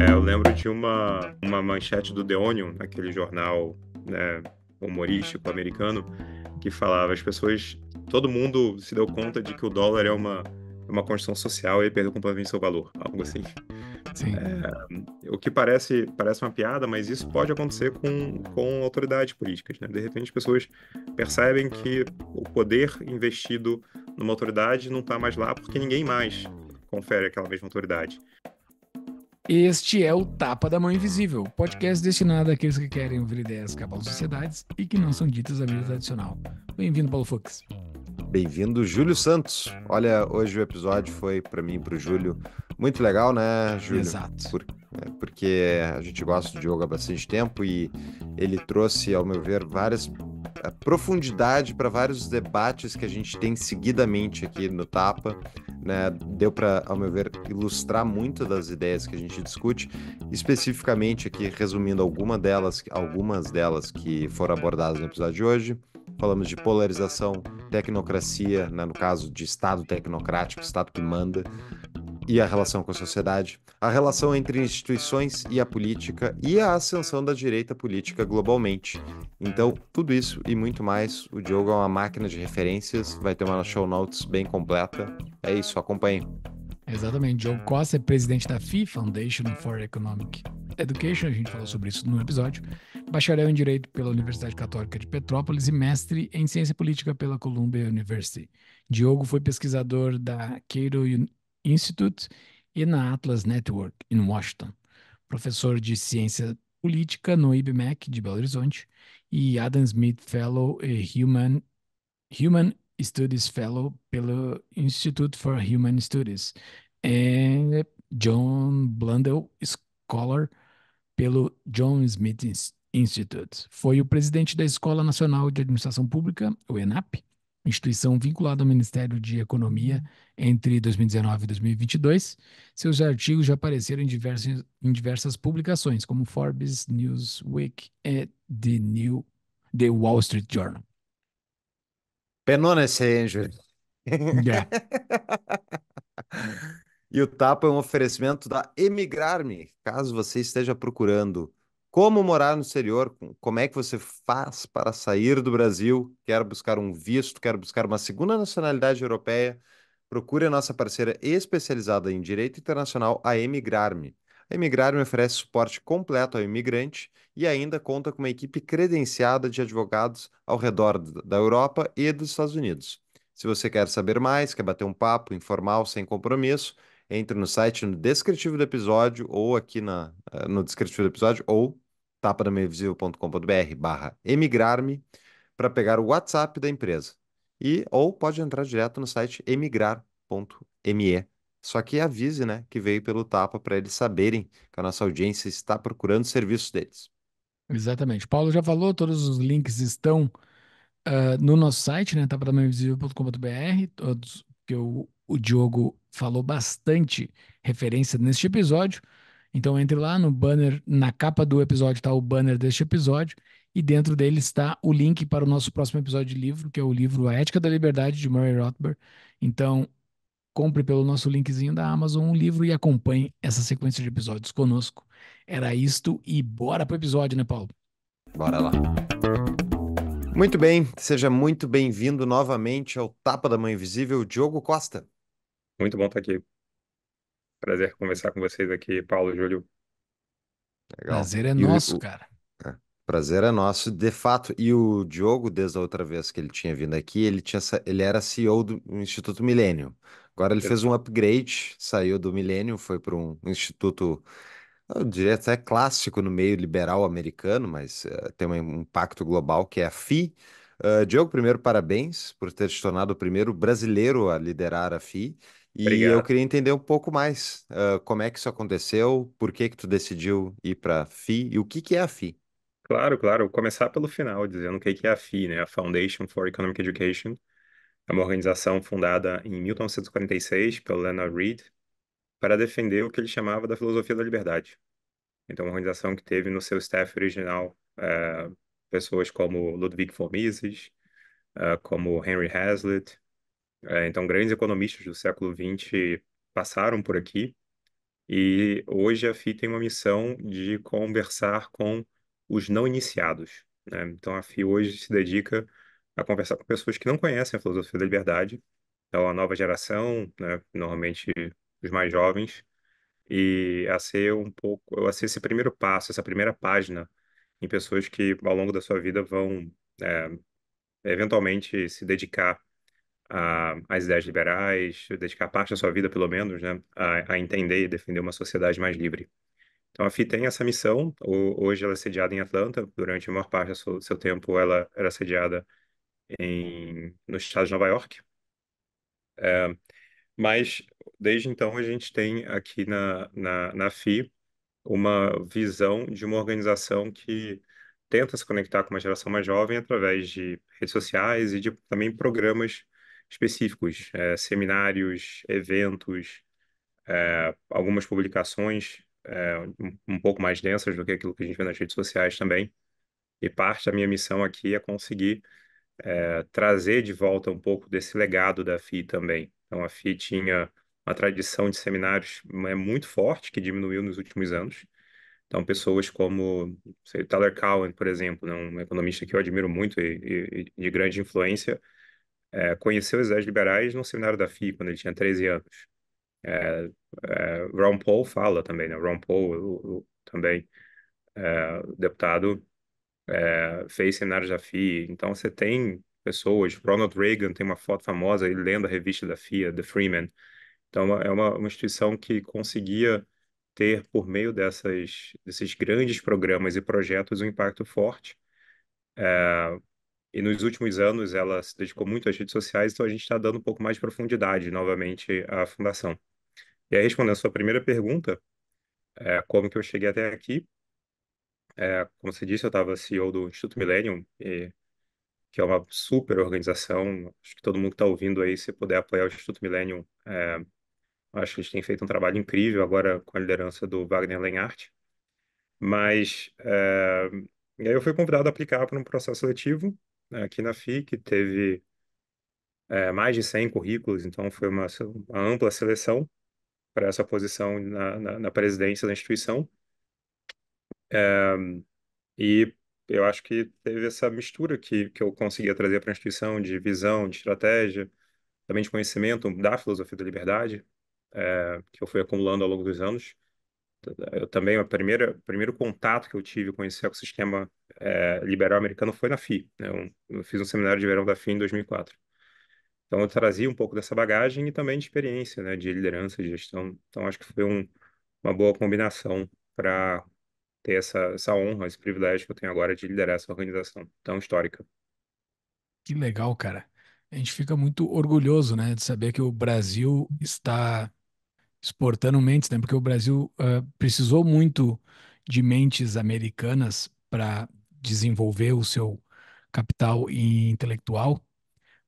É, eu lembro de uma, uma manchete do The Onion, aquele jornal né, humorístico americano, que falava as pessoas, todo mundo se deu conta de que o dólar é uma é uma construção social e ele perdeu completamente seu valor, algo assim. É, o que parece parece uma piada, mas isso pode acontecer com, com autoridades políticas. Né? De repente, as pessoas percebem que o poder investido numa autoridade não está mais lá porque ninguém mais confere aquela mesma autoridade. Este é o Tapa da Mão Invisível, podcast destinado àqueles que querem ouvir ideias que abalam sociedades e que não são ditas à vida tradicional. Bem-vindo, Paulo Fux. Bem-vindo, Júlio Santos. Olha, hoje o episódio foi, para mim e para o Júlio, muito legal, né, Júlio? Exato. Por, é, porque a gente gosta do Diogo há bastante tempo e ele trouxe, ao meu ver, várias profundidade para vários debates que a gente tem seguidamente aqui no Tapa né, deu para, ao meu ver, ilustrar muito das ideias que a gente discute, especificamente aqui resumindo alguma delas, algumas delas que foram abordadas no episódio de hoje. Falamos de polarização, tecnocracia, né, no caso de Estado tecnocrático, Estado que manda, e a relação com a sociedade, a relação entre instituições e a política e a ascensão da direita política globalmente. Então, tudo isso e muito mais, o Diogo é uma máquina de referências, vai ter uma show notes bem completa. É isso, acompanhe. Exatamente. Diogo Costa é presidente da FI, Foundation for Economic Education, a gente falou sobre isso no episódio, bacharel em Direito pela Universidade Católica de Petrópolis e mestre em Ciência Política pela Columbia University. Diogo foi pesquisador da Cato Institute e na Atlas Network, em Washington. Professor de Ciência Política no IBMEC de Belo Horizonte e Adam Smith Fellow e Human, Human Studies Fellow pelo Institute for Human Studies. E é, John Blundell Scholar pelo John Smith Institute. Foi o presidente da Escola Nacional de Administração Pública, o ENAP, instituição vinculada ao Ministério de Economia entre 2019 e 2022, seus artigos já apareceram em, diversos, em diversas publicações, como Forbes, Newsweek e The, New, The Wall Street Journal. Penona esse injury. Yeah. e o Tapa é um oferecimento da Emigrar-me, caso você esteja procurando como morar no exterior, como é que você faz para sair do Brasil, quer buscar um visto, quer buscar uma segunda nacionalidade europeia, Procure a nossa parceira especializada em direito internacional, a Emigrarme. A Emigrarme oferece suporte completo ao imigrante e ainda conta com uma equipe credenciada de advogados ao redor da Europa e dos Estados Unidos. Se você quer saber mais, quer bater um papo informal sem compromisso, entre no site no descritivo do episódio ou aqui na, eh, no descritivo do episódio ou tapadameiovisivo.com.br barra emigrar-me para pegar o WhatsApp da empresa e ou pode entrar direto no site emigrar.me. Só que avise, né, que veio pelo Tapa para eles saberem que a nossa audiência está procurando serviços deles. Exatamente. Paulo já falou, todos os links estão uh, no nosso site, né, tapadamainvisível.com.br, todos que o, o Diogo falou bastante referência neste episódio. Então entre lá no banner, na capa do episódio está o banner deste episódio e dentro dele está o link para o nosso próximo episódio de livro, que é o livro A Ética da Liberdade, de Murray Rothbard. Então, compre pelo nosso linkzinho da Amazon um livro e acompanhe essa sequência de episódios conosco. Era isto e bora pro episódio, né, Paulo? Bora lá. Muito bem, seja muito bem-vindo novamente ao Tapa da Mãe Invisível, Diogo Costa. Muito bom estar aqui. Prazer conversar com vocês aqui, Paulo e Júlio. Legal. Prazer é e nosso, o, cara. Prazer é nosso, de fato. E o Diogo, desde a outra vez que ele tinha vindo aqui, ele, tinha, ele era CEO do Instituto Milênio. Agora ele fez um upgrade, saiu do Milênio, foi para um instituto, eu diria até clássico no meio liberal americano, mas uh, tem um impacto global, que é a FI. Uh, eh, Diogo, primeiro, parabéns por ter se tornado o primeiro brasileiro a liderar a FI. E Obrigado. eu queria entender um pouco mais uh, como é que isso aconteceu, por que que tu decidiu ir para a FI e o que que é a FI? Claro, claro. Começar pelo final, dizendo o que é a FI, né? A Foundation for Economic Education. É uma organização fundada em 1946 pelo Leonard Reed para defender o que ele chamava da filosofia da liberdade. Então, uma organização que teve no seu staff original é, pessoas como Ludwig von Mises, é, como Henry Hazlitt. É, então, grandes economistas do século XX passaram por aqui. E hoje a FI tem uma missão de conversar com os não iniciados. Né? Então, a FI hoje se dedica a conversar com pessoas que não conhecem a filosofia da liberdade, então a nova geração, né? normalmente os mais jovens, e a ser um pouco, a ser esse primeiro passo, essa primeira página em pessoas que ao longo da sua vida vão é, eventualmente se dedicar às ideias liberais, dedicar parte da sua vida, pelo menos, né, a, a entender e defender uma sociedade mais livre. Então, a FI tem essa missão. O, hoje ela é sediada em Atlanta. Durante a maior parte do seu, seu tempo, ela era sediada em, no estado de Nova York. É, mas, desde então, a gente tem aqui na, na, na FI uma visão de uma organização que tenta se conectar com uma geração mais jovem através de redes sociais e de também programas específicos, é, seminários, eventos, é, algumas publicações é, um pouco mais densas do que aquilo que a gente vê nas redes sociais também. E parte da minha missão aqui é conseguir é, trazer de volta um pouco desse legado da FI também. Então, a FI tinha uma tradição de seminários é, muito forte, que diminuiu nos últimos anos. Então, pessoas como sei, Tyler Cowen, por exemplo, né, um economista que eu admiro muito e, e de grande influência, é, conheceu as ideias liberais no seminário da FI, quando ele tinha 13 anos. É, é, Ron Paul fala também, né? Ron Paul o, o, também, é, deputado, é, fez cenários da FIA. Então, você tem pessoas, Ronald Reagan tem uma foto famosa, ele lendo a revista da FIA, The Freeman. Então, é uma, uma instituição que conseguia ter, por meio dessas, desses grandes programas e projetos, um impacto forte. É, e nos últimos anos ela se dedicou muito às redes sociais, então a gente está dando um pouco mais de profundidade novamente à fundação. E aí, respondendo a sua primeira pergunta, é, como que eu cheguei até aqui? É, como você disse, eu estava CEO do Instituto Millennium, e, que é uma super organização. Acho que todo mundo que está ouvindo aí, se puder apoiar o Instituto Millennium, é, acho que eles têm feito um trabalho incrível agora com a liderança do Wagner Lenhart. Mas é, e aí eu fui convidado a aplicar para um processo seletivo né, aqui na Fi que teve é, mais de 100 currículos, então foi uma, uma ampla seleção para essa posição na, na, na, presidência da instituição. É, e eu acho que teve essa mistura que, que eu conseguia trazer para a instituição de visão, de estratégia, também de conhecimento da filosofia da liberdade, é, que eu fui acumulando ao longo dos anos. Eu também, o primeiro contato que eu tive com esse ecossistema é, liberal americano foi na FI. Né? Eu, eu fiz um seminário de verão da FI em 2004. Então eu trazia um pouco dessa bagagem e também de experiência, né, de liderança, de gestão. Então acho que foi um, uma boa combinação para ter essa, essa honra, esse privilégio que eu tenho agora de liderar essa organização tão histórica. Que legal, cara. A gente fica muito orgulhoso, né, de saber que o Brasil está exportando mentes, né? Porque o Brasil uh, precisou muito de mentes americanas para desenvolver o seu capital intelectual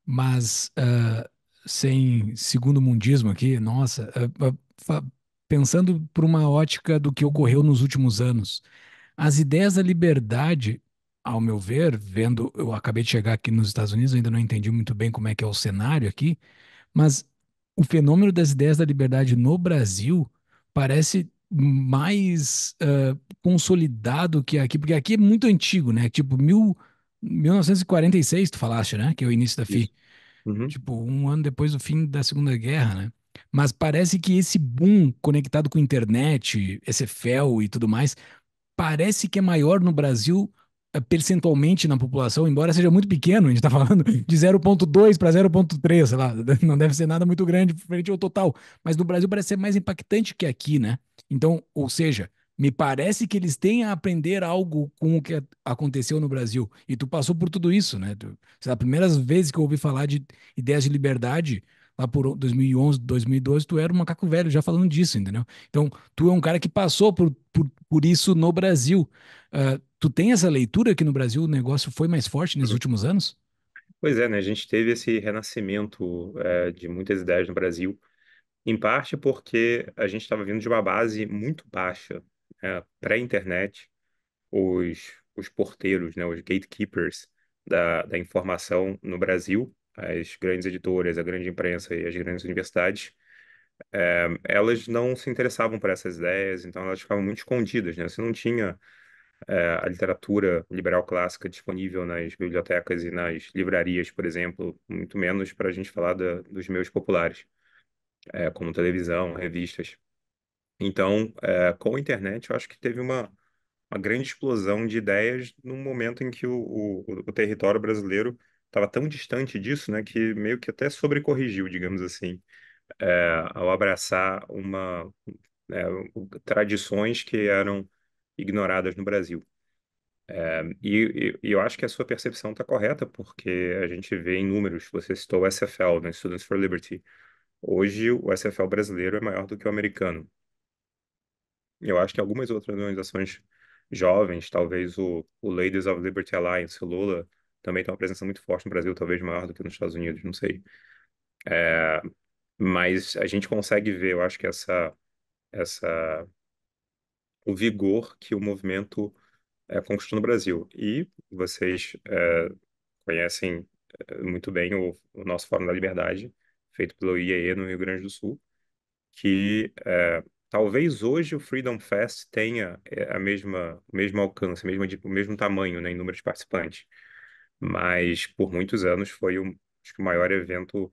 mas uh, sem segundo mundismo aqui, nossa, uh, uh, pensando por uma ótica do que ocorreu nos últimos anos, as ideias da liberdade, ao meu ver, vendo, eu acabei de chegar aqui nos Estados Unidos, ainda não entendi muito bem como é que é o cenário aqui, mas o fenômeno das ideias da liberdade no Brasil parece mais uh, consolidado que aqui, porque aqui é muito antigo, né? Tipo, mil 1946, tu falaste, né? Que é o início da FI. Uhum. Tipo, um ano depois do fim da Segunda Guerra, né? Mas parece que esse boom conectado com internet, SFL e tudo mais, parece que é maior no Brasil eh, percentualmente na população, embora seja muito pequeno, a gente está falando de 0,2 para 0,3, sei lá, não deve ser nada muito grande frente ao total, mas no Brasil parece ser mais impactante que aqui, né? Então, ou seja, me parece que eles têm a aprender algo com o que aconteceu no Brasil. E tu passou por tudo isso, né? Tu, as primeiras vezes que eu ouvi falar de ideias de liberdade, lá por 2011, 2012, tu era um macaco velho já falando disso, entendeu? Então, tu é um cara que passou por, por, por isso no Brasil. Uh, tu tem essa leitura que no Brasil o negócio foi mais forte nos últimos anos? Pois é, né? A gente teve esse renascimento é, de muitas ideias no Brasil, em parte porque a gente estava vindo de uma base muito baixa é, pré-internet, os, os porteiros, né, os gatekeepers da, da informação no Brasil, as grandes editoras, a grande imprensa e as grandes universidades, é, elas não se interessavam por essas ideias, então elas ficavam muito escondidas, né? Você não tinha é, a literatura liberal clássica disponível nas bibliotecas e nas livrarias, por exemplo, muito menos para a gente falar da, dos meios populares, é, como televisão, revistas. Então, é, com a internet, eu acho que teve uma, uma grande explosão de ideias num momento em que o, o, o território brasileiro estava tão distante disso, né, que meio que até sobrecorrigiu, digamos assim, é, ao abraçar uma é, tradições que eram ignoradas no Brasil. É, e, e, eu acho que a sua percepção está correta, porque a gente vê em números, você citou o SFL, né, Students for Liberty. Hoje o SFL brasileiro é maior do que o americano. Eu acho que algumas outras organizações jovens, talvez o, o Ladies of Liberty Alliance, o Lula, também tem uma presença muito forte no Brasil, talvez maior do que nos Estados Unidos, não sei. É, mas a gente consegue ver, eu acho que essa, essa o vigor que o movimento é, conquistou no Brasil. E vocês é, conhecem é, muito bem o, o, nosso Fórum da Liberdade, feito pelo IEE no Rio Grande do Sul, que é, Talvez hoje o Freedom Fest tenha é, a mesma, o mesmo alcance, mesmo, o mesmo tamanho né, em número de participantes, mas por muitos anos foi o, acho que o maior evento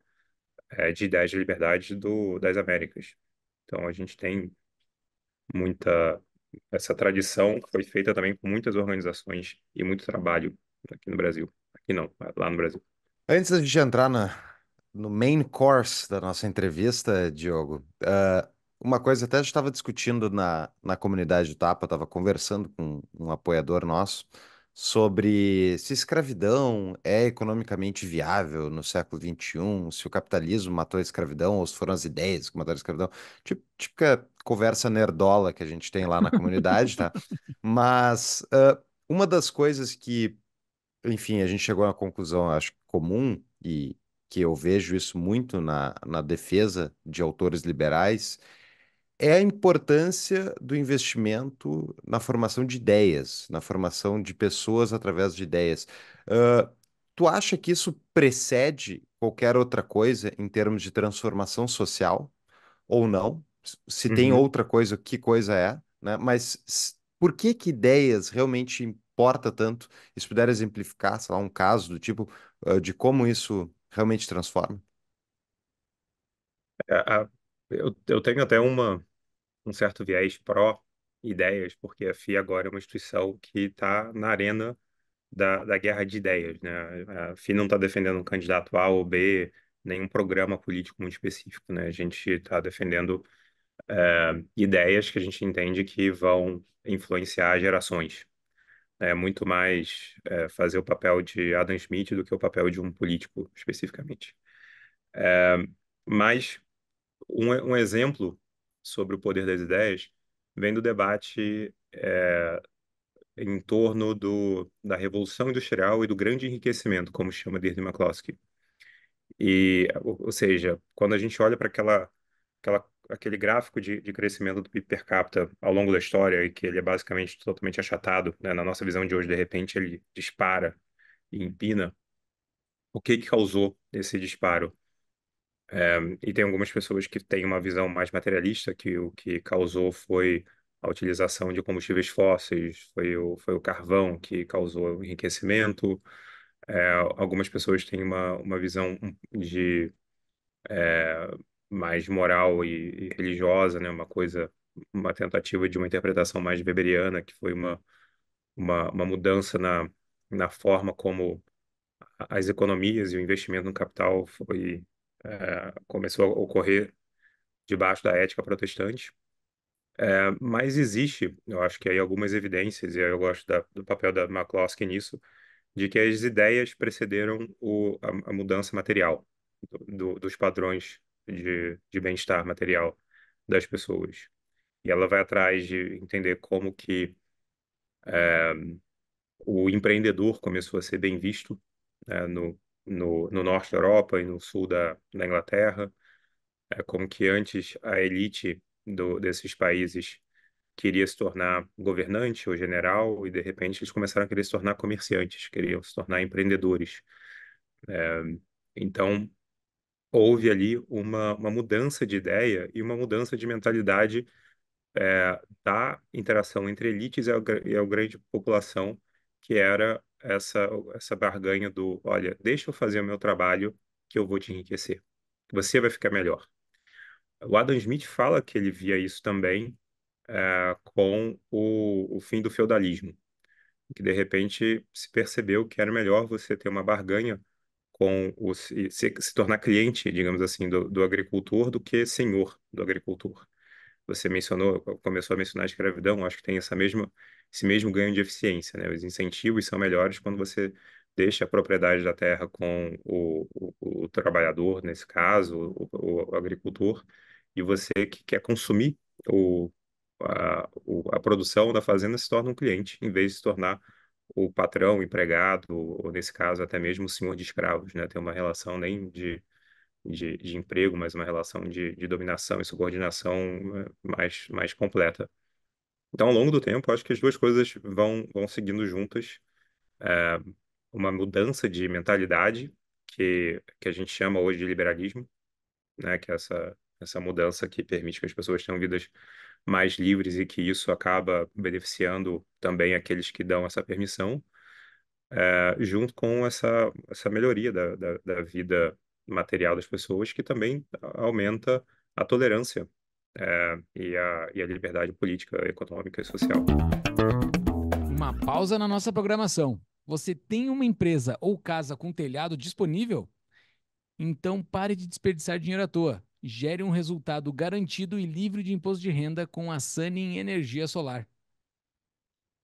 é, de ideias de liberdade do, das Américas. Então a gente tem muita. Essa tradição foi feita também com muitas organizações e muito trabalho aqui no Brasil. Aqui não, lá no Brasil. Antes da gente entrar na, no main course da nossa entrevista, Diogo, uh uma coisa até estava discutindo na, na comunidade do Tapa, estava conversando com um apoiador nosso sobre se escravidão é economicamente viável no século XXI, se o capitalismo matou a escravidão ou se foram as ideias que mataram a escravidão. Tipo, típica conversa nerdola que a gente tem lá na comunidade, tá? Mas uh, uma das coisas que, enfim, a gente chegou a uma conclusão, acho, comum e que eu vejo isso muito na, na defesa de autores liberais é a importância do investimento na formação de ideias, na formação de pessoas através de ideias. Uh, tu acha que isso precede qualquer outra coisa em termos de transformação social ou não? Se uhum. tem outra coisa, que coisa é? Né? Mas por que que ideias realmente importa tanto? se puder exemplificar, sei lá, um caso do tipo uh, de como isso realmente transforma? É, a... Eu, eu, tenho até uma, um certo viés pró-ideias, porque a FIA agora é uma instituição que está na arena da, da guerra de ideias. Né? A FIA não está defendendo um candidato A ou B, nenhum programa político muito específico. Né? A gente está defendendo é, ideias que a gente entende que vão influenciar gerações. É muito mais é, fazer o papel de Adam Smith do que o papel de um político, especificamente. É, mas um, um exemplo sobre o poder das ideias vem do debate é, em torno do, da Revolução Industrial e do grande enriquecimento, como chama Dirk McCloskey. E, ou seja, quando a gente olha para aquela, aquela, aquele gráfico de, de crescimento do PIB per capita ao longo da história, e que ele é basicamente totalmente achatado, né? na nossa visão de hoje, de repente ele dispara e empina, o que, que causou esse disparo? É, e tem algumas pessoas que têm uma visão mais materialista, que o que causou foi a utilização de combustíveis fósseis, foi o, foi o carvão que causou o enriquecimento. É, algumas pessoas têm uma, uma visão de é, mais moral e, e, religiosa, né? uma coisa, uma tentativa de uma interpretação mais weberiana, que foi uma, uma, uma mudança na, na forma como as economias e o investimento no capital foi é, começou a ocorrer debaixo da ética protestante. É, mas existe, eu acho que aí algumas evidências, e aí eu gosto da, do papel da McCloskey nisso, de que as ideias precederam o, a, a mudança material, do, dos padrões de, de bem-estar material das pessoas. E ela vai atrás de entender como que é, o empreendedor começou a ser bem visto né, no, no, no norte da Europa e no sul da, da Inglaterra, é, como que antes a elite do, desses países queria se tornar governante ou general e de repente eles começaram a querer se tornar comerciantes, queriam se tornar empreendedores. É, então houve ali uma, uma mudança de ideia e uma mudança de mentalidade é, da interação entre elites e a, e a grande população que era essa, essa barganha do, olha, deixa eu fazer o meu trabalho que eu vou te enriquecer, você vai ficar melhor. O Adam Smith fala que ele via isso também é, com o, o fim do feudalismo, que de repente se percebeu que era melhor você ter uma barganha com o, se, se tornar cliente, digamos assim, do, do agricultor do que senhor do agricultor. Você mencionou, começou a mencionar a escravidão, acho que tem essa mesma esse mesmo ganho de eficiência, né? Os incentivos são melhores quando você deixa a propriedade da terra com o, o, o trabalhador, nesse caso, o, o, agricultor, e você que quer consumir o, a, a produção da fazenda se torna um cliente, em vez de se tornar o patrão, o empregado, ou nesse caso até mesmo o senhor de escravos, né? Tem uma relação nem de, de, de emprego, mas uma relação de, de dominação e subordinação eh, mais, mais completa. Então, ao longo do tempo, acho que as duas coisas vão, vão seguindo juntas. É, uma mudança de mentalidade, que, que a gente chama hoje de liberalismo, né? que é essa, essa mudança que permite que as pessoas tenham vidas mais livres e que isso acaba beneficiando também aqueles que dão essa permissão, é, junto com essa, essa melhoria da, da, da vida material das pessoas, que também aumenta a tolerância é, e, a, e a liberdade política, econômica e social. Uma pausa na nossa programação. Você tem uma empresa ou casa com telhado disponível? Então pare de desperdiçar dinheiro à toa. Gere um resultado garantido e livre de imposto de renda com a Sunny Energia Solar.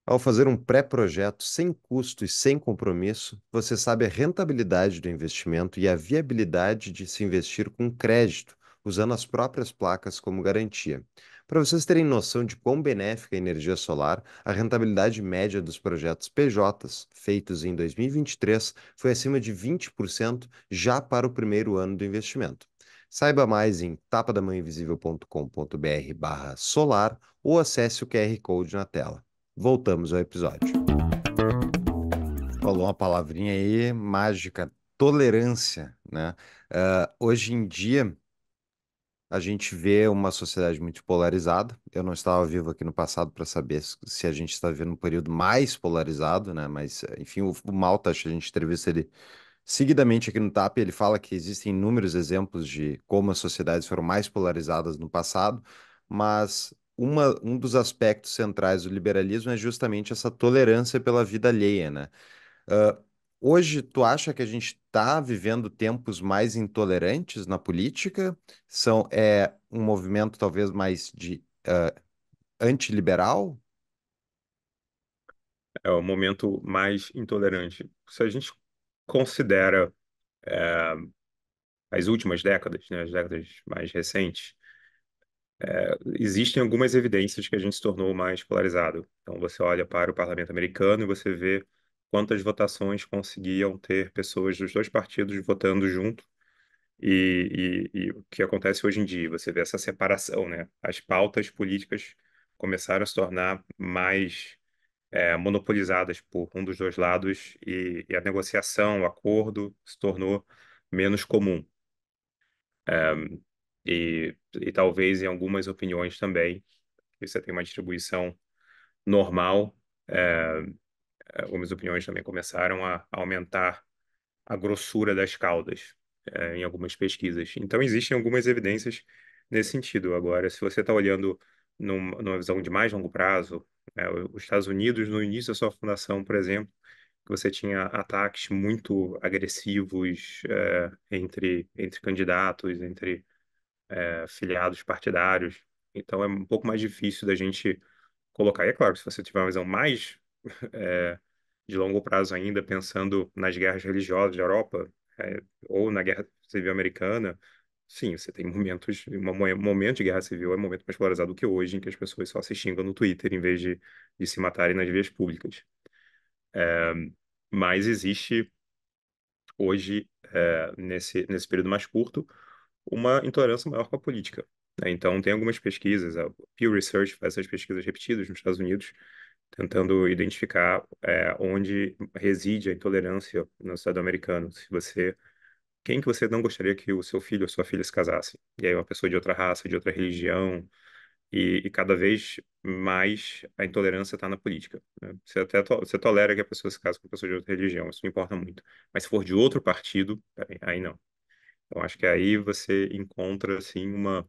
Ao fazer um pré-projeto sem custo e sem compromisso, você sabe a rentabilidade do investimento e a viabilidade de se investir com crédito usando as próprias placas como garantia. Para vocês terem noção de quão benéfica é a energia solar, a rentabilidade média dos projetos PJs feitos em 2023 foi acima de 20% já para o primeiro ano do investimento. Saiba mais em barra solar ou acesse o QR Code na tela. Voltamos ao episódio. Falou uma palavrinha aí mágica, tolerância. Né? Uh, hoje em dia, a gente vê uma sociedade muito polarizada. Eu não estava vivo aqui no passado para saber se a gente está vivendo um período mais polarizado, né? Mas, enfim, o, o Malta, a gente entrevista ele seguidamente aqui no TAP, ele fala que existem inúmeros exemplos de como as sociedades foram mais polarizadas no passado, mas uma, um dos aspectos centrais do liberalismo é justamente essa tolerância pela vida alheia, né? Uh, Hoje, tu acha que a gente está vivendo tempos mais intolerantes na política? São, é um movimento talvez mais de uh, antiliberal? É o momento mais intolerante. Se a gente considera é, as últimas décadas, né, as décadas mais recentes, é, existem algumas evidências que a gente se tornou mais polarizado. Então, você olha para o parlamento americano e você vê quantas votações conseguiam ter pessoas dos dois partidos votando junto. E, e, e, o que acontece hoje em dia, você vê essa separação, né? As pautas políticas começaram a se tornar mais é, monopolizadas por um dos dois lados e, e, a negociação, o acordo se tornou menos comum. É, e, e talvez em algumas opiniões também, você tem uma distribuição normal é, eh, algumas opiniões também começaram a, aumentar a grossura das caudas é, em algumas pesquisas. Então, existem algumas evidências nesse sentido. Agora, se você está olhando num, numa visão de mais longo prazo, é, os Estados Unidos, no início da sua fundação, por exemplo, você tinha ataques muito agressivos é, entre, entre candidatos, entre filiados partidários. Então, é um pouco mais difícil da gente colocar. E é claro, se você tiver uma visão mais é, de longo prazo ainda, pensando nas guerras religiosas da Europa é, ou na guerra civil americana, sim, você tem momentos, um momento de guerra civil é um momento mais polarizado do que hoje, em que as pessoas só se xingam no Twitter em vez de, de se matarem nas vias públicas. É, mas existe hoje, é, nesse, nesse período mais curto, uma intolerância maior com a política. Né? Então, tem algumas pesquisas, a Pew Research faz essas pesquisas repetidas nos Estados Unidos, tentando identificar é, onde reside a intolerância no Estado americano. Se você, quem que você não gostaria que o seu filho ou sua filha se casassem? E aí uma pessoa de outra raça, de outra religião, e, e cada vez mais a intolerância está na política. Né? Você até to, você tolera que a pessoa se case com pessoa de outra religião, isso não importa muito. Mas se for de outro partido, aí, aí não. Então acho que aí você encontra assim uma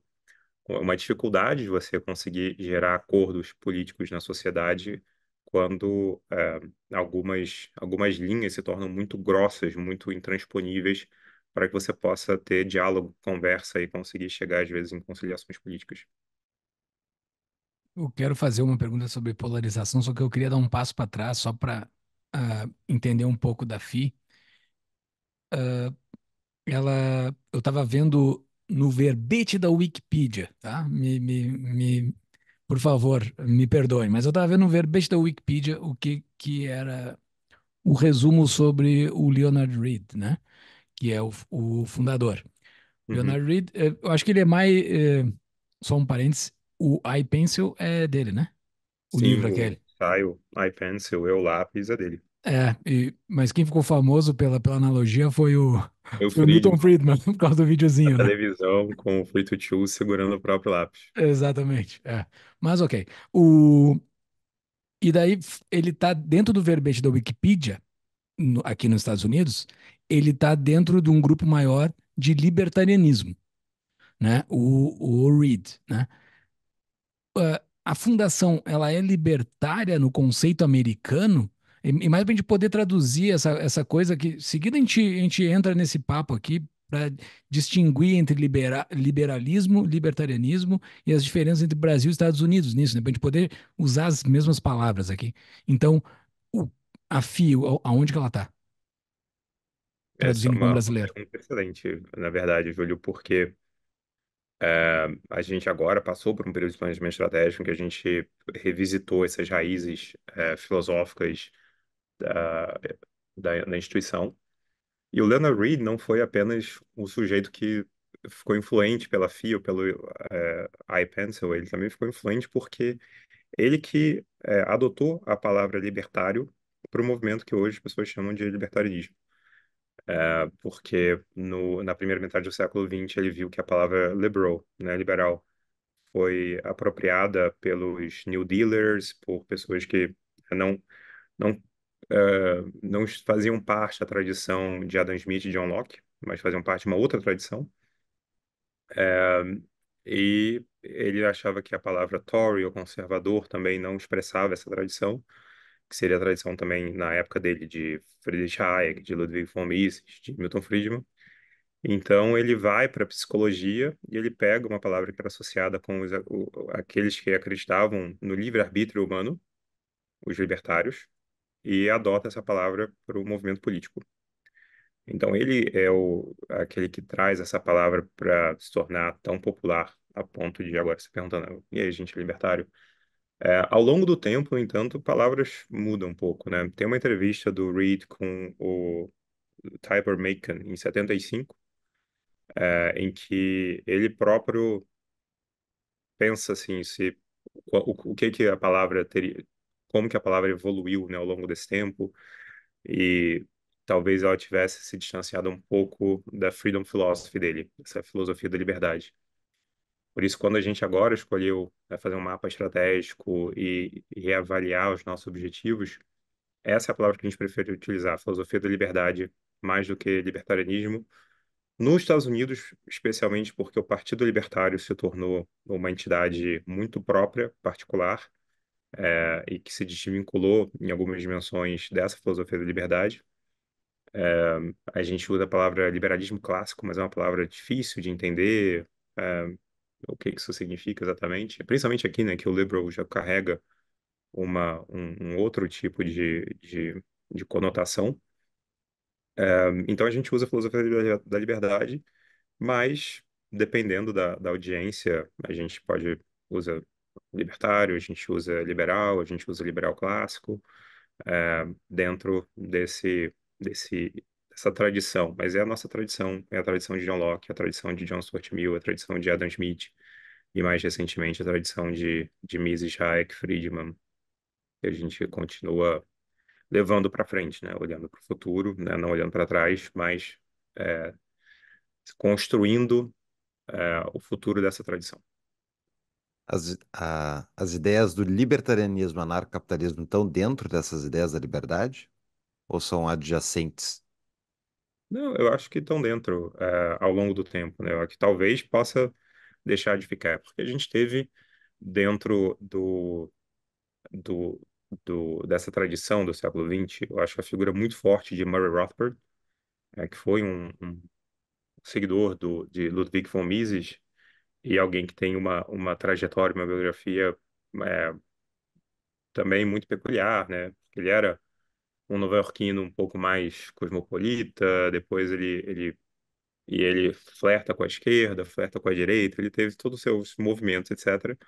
uma dificuldade de você conseguir gerar acordos políticos na sociedade quando é, algumas, algumas linhas se tornam muito grossas, muito intransponíveis, para que você possa ter diálogo, conversa e conseguir chegar, às vezes, em conciliações políticas. Eu quero fazer uma pergunta sobre polarização, só que eu queria dar um passo para trás, só para uh, entender um pouco da FI. Uh, ela, eu estava vendo no verbete da Wikipedia, tá? Me, me, me, por favor, me perdoem, mas eu estava vendo um verbete da Wikipedia o que, que era o resumo sobre o Leonard Reed, né? Que é o, o fundador. Uhum. Leonard Reed, eh, eu acho que ele é mais. É, só um parênteses, o iPencil é dele, né? O Sim, livro aquele. O iPencil, eu lápis é dele. É, e, mas quem ficou famoso pela, pela analogia foi o, foi Friedman. o Milton Friedman, por causa do videozinho. A né? televisão com o Free to Choose segurando o próprio lápis. Exatamente. É. Mas ok. O... E daí ele tá dentro do verbete da Wikipedia, no, aqui nos Estados Unidos, ele tá dentro de um grupo maior de libertarianismo, né? O, o Reed, né? Uh, a fundação, ela é libertária no conceito americano e, e mais para a gente poder traduzir essa, essa coisa que, seguida, a gente, a gente entra nesse papo aqui para distinguir entre libera, liberalismo, libertarianismo e as diferenças entre Brasil e Estados Unidos nisso, né? para a gente poder usar as mesmas palavras aqui. Então, o, a FIO, aonde que ela está? É Traduzindo para o brasileiro. Excelente, na verdade, Júlio, porque é, a gente agora passou por um período de planejamento estratégico em que a gente revisitou essas raízes é, filosóficas da, da, instituição. E o Leonard Reed não foi apenas um sujeito que ficou influente pela FIA ou pelo é, iPencil, ele também ficou influente porque ele que é, adotou a palavra libertário para o movimento que hoje as pessoas chamam de libertarianismo. É, porque no, na primeira metade do século XX ele viu que a palavra liberal, né, liberal, foi apropriada pelos New Dealers, por pessoas que não, não uh, não faziam parte da tradição de Adam Smith e John Locke, mas faziam parte de uma outra tradição. Uh, e ele achava que a palavra Tory ou conservador também não expressava essa tradição, que seria a tradição também na época dele de Friedrich Hayek, de Ludwig von Mises, de Milton Friedman. Então ele vai para a psicologia e ele pega uma palavra que era associada com os, o, aqueles que acreditavam no livre arbítrio humano, os libertários, e adota essa palavra para o movimento político. Então, ele é o, aquele que traz essa palavra para se tornar tão popular a ponto de agora se perguntando, e aí, gente, é libertário? É, ao longo do tempo, no entanto, palavras mudam um pouco, né? Tem uma entrevista do Reed com o Typer Macon, em 75, é, em que ele próprio pensa, assim, se, o, o, o que, que a palavra teria, como que a palavra evoluiu, né, ao longo desse tempo. E talvez ela tivesse se distanciado um pouco da freedom philosophy dele, essa filosofia da liberdade. Por isso, quando a gente agora escolheu né, fazer um mapa estratégico e reavaliar os nossos objetivos, essa é a palavra que a gente prefere utilizar, filosofia da liberdade, mais do que libertarianismo. Nos Estados Unidos, especialmente porque o Partido Libertário se tornou uma entidade muito própria, particular, é, e que se desvinculou em algumas dimensões dessa filosofia da liberdade. É, a gente usa a palavra liberalismo clássico, mas é uma palavra difícil de entender é, o que isso significa exatamente, principalmente aqui, né, que o liberal já carrega uma, um, um outro tipo de, de, de conotação. então a gente usa a filosofia da liberdade, mas dependendo da, da audiência, a gente pode usar libertário, a gente usa liberal, a gente usa liberal clássico, é, dentro desse, desse, dessa tradição. Mas é a nossa tradição, é a tradição de John Locke, é a tradição de John Stuart Mill, é a tradição de Adam Smith, e mais recentemente a tradição de, de Mises, Hayek, Friedman, que a gente continua levando para frente, né? olhando para o futuro, né? não olhando para trás, mas é, construindo eh, o futuro dessa tradição. As, a, as ideias do libertarianismo, anarcocapitalismo, estão dentro dessas ideias da liberdade? Ou são adjacentes? Não, eu acho que estão dentro eh, ao longo do tempo, né? Que talvez possa deixar de ficar, porque a gente teve dentro do, do, do dessa tradição do século XX, eu acho a figura muito forte de Murray Rothbard, é, que foi um, um seguidor do, de Ludwig von Mises, e alguém que tem uma, uma trajetória, uma biografia é, também muito peculiar, né? Ele era um nova-iorquino um pouco mais cosmopolita, depois ele, ele e ele flerta com a esquerda, flerta com a direita, ele teve todos os seus movimentos, etc.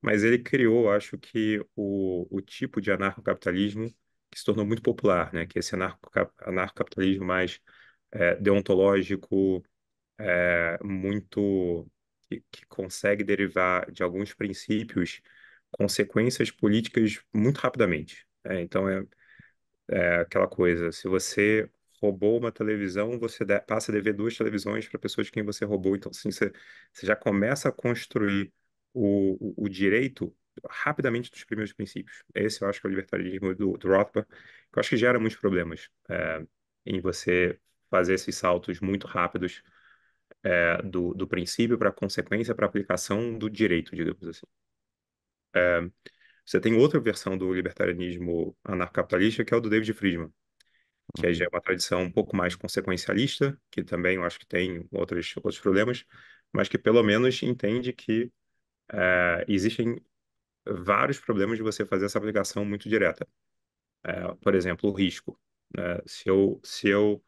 Mas ele criou, acho que, o, o tipo de anarcocapitalismo que se tornou muito popular, né? Que é esse anarcocapitalismo mais é, deontológico, é, muito que, que consegue derivar de alguns princípios consequências políticas muito rapidamente. Né? então é, é, aquela coisa: se você roubou uma televisão, você de, passa a dever duas televisões para pessoas de quem você roubou. Então, assim, você, você já começa a construir o, o, o, direito rapidamente dos primeiros princípios. Esse eu acho que é o libertarianismo do, do Rothbard, que eu acho que gera muitos problemas é, em você fazer esses saltos muito rápidos é, do, do princípio para a consequência para a aplicação do direito, digamos assim. É, você tem outra versão do libertarianismo anarcapitalista, que é o do David Friedman, que aí já é uma tradição um pouco mais consequencialista, que também eu acho que tem outros, outros problemas, mas que pelo menos entende que é, existem vários problemas de você fazer essa aplicação muito direta. É, por exemplo, o risco. É, se eu, se eu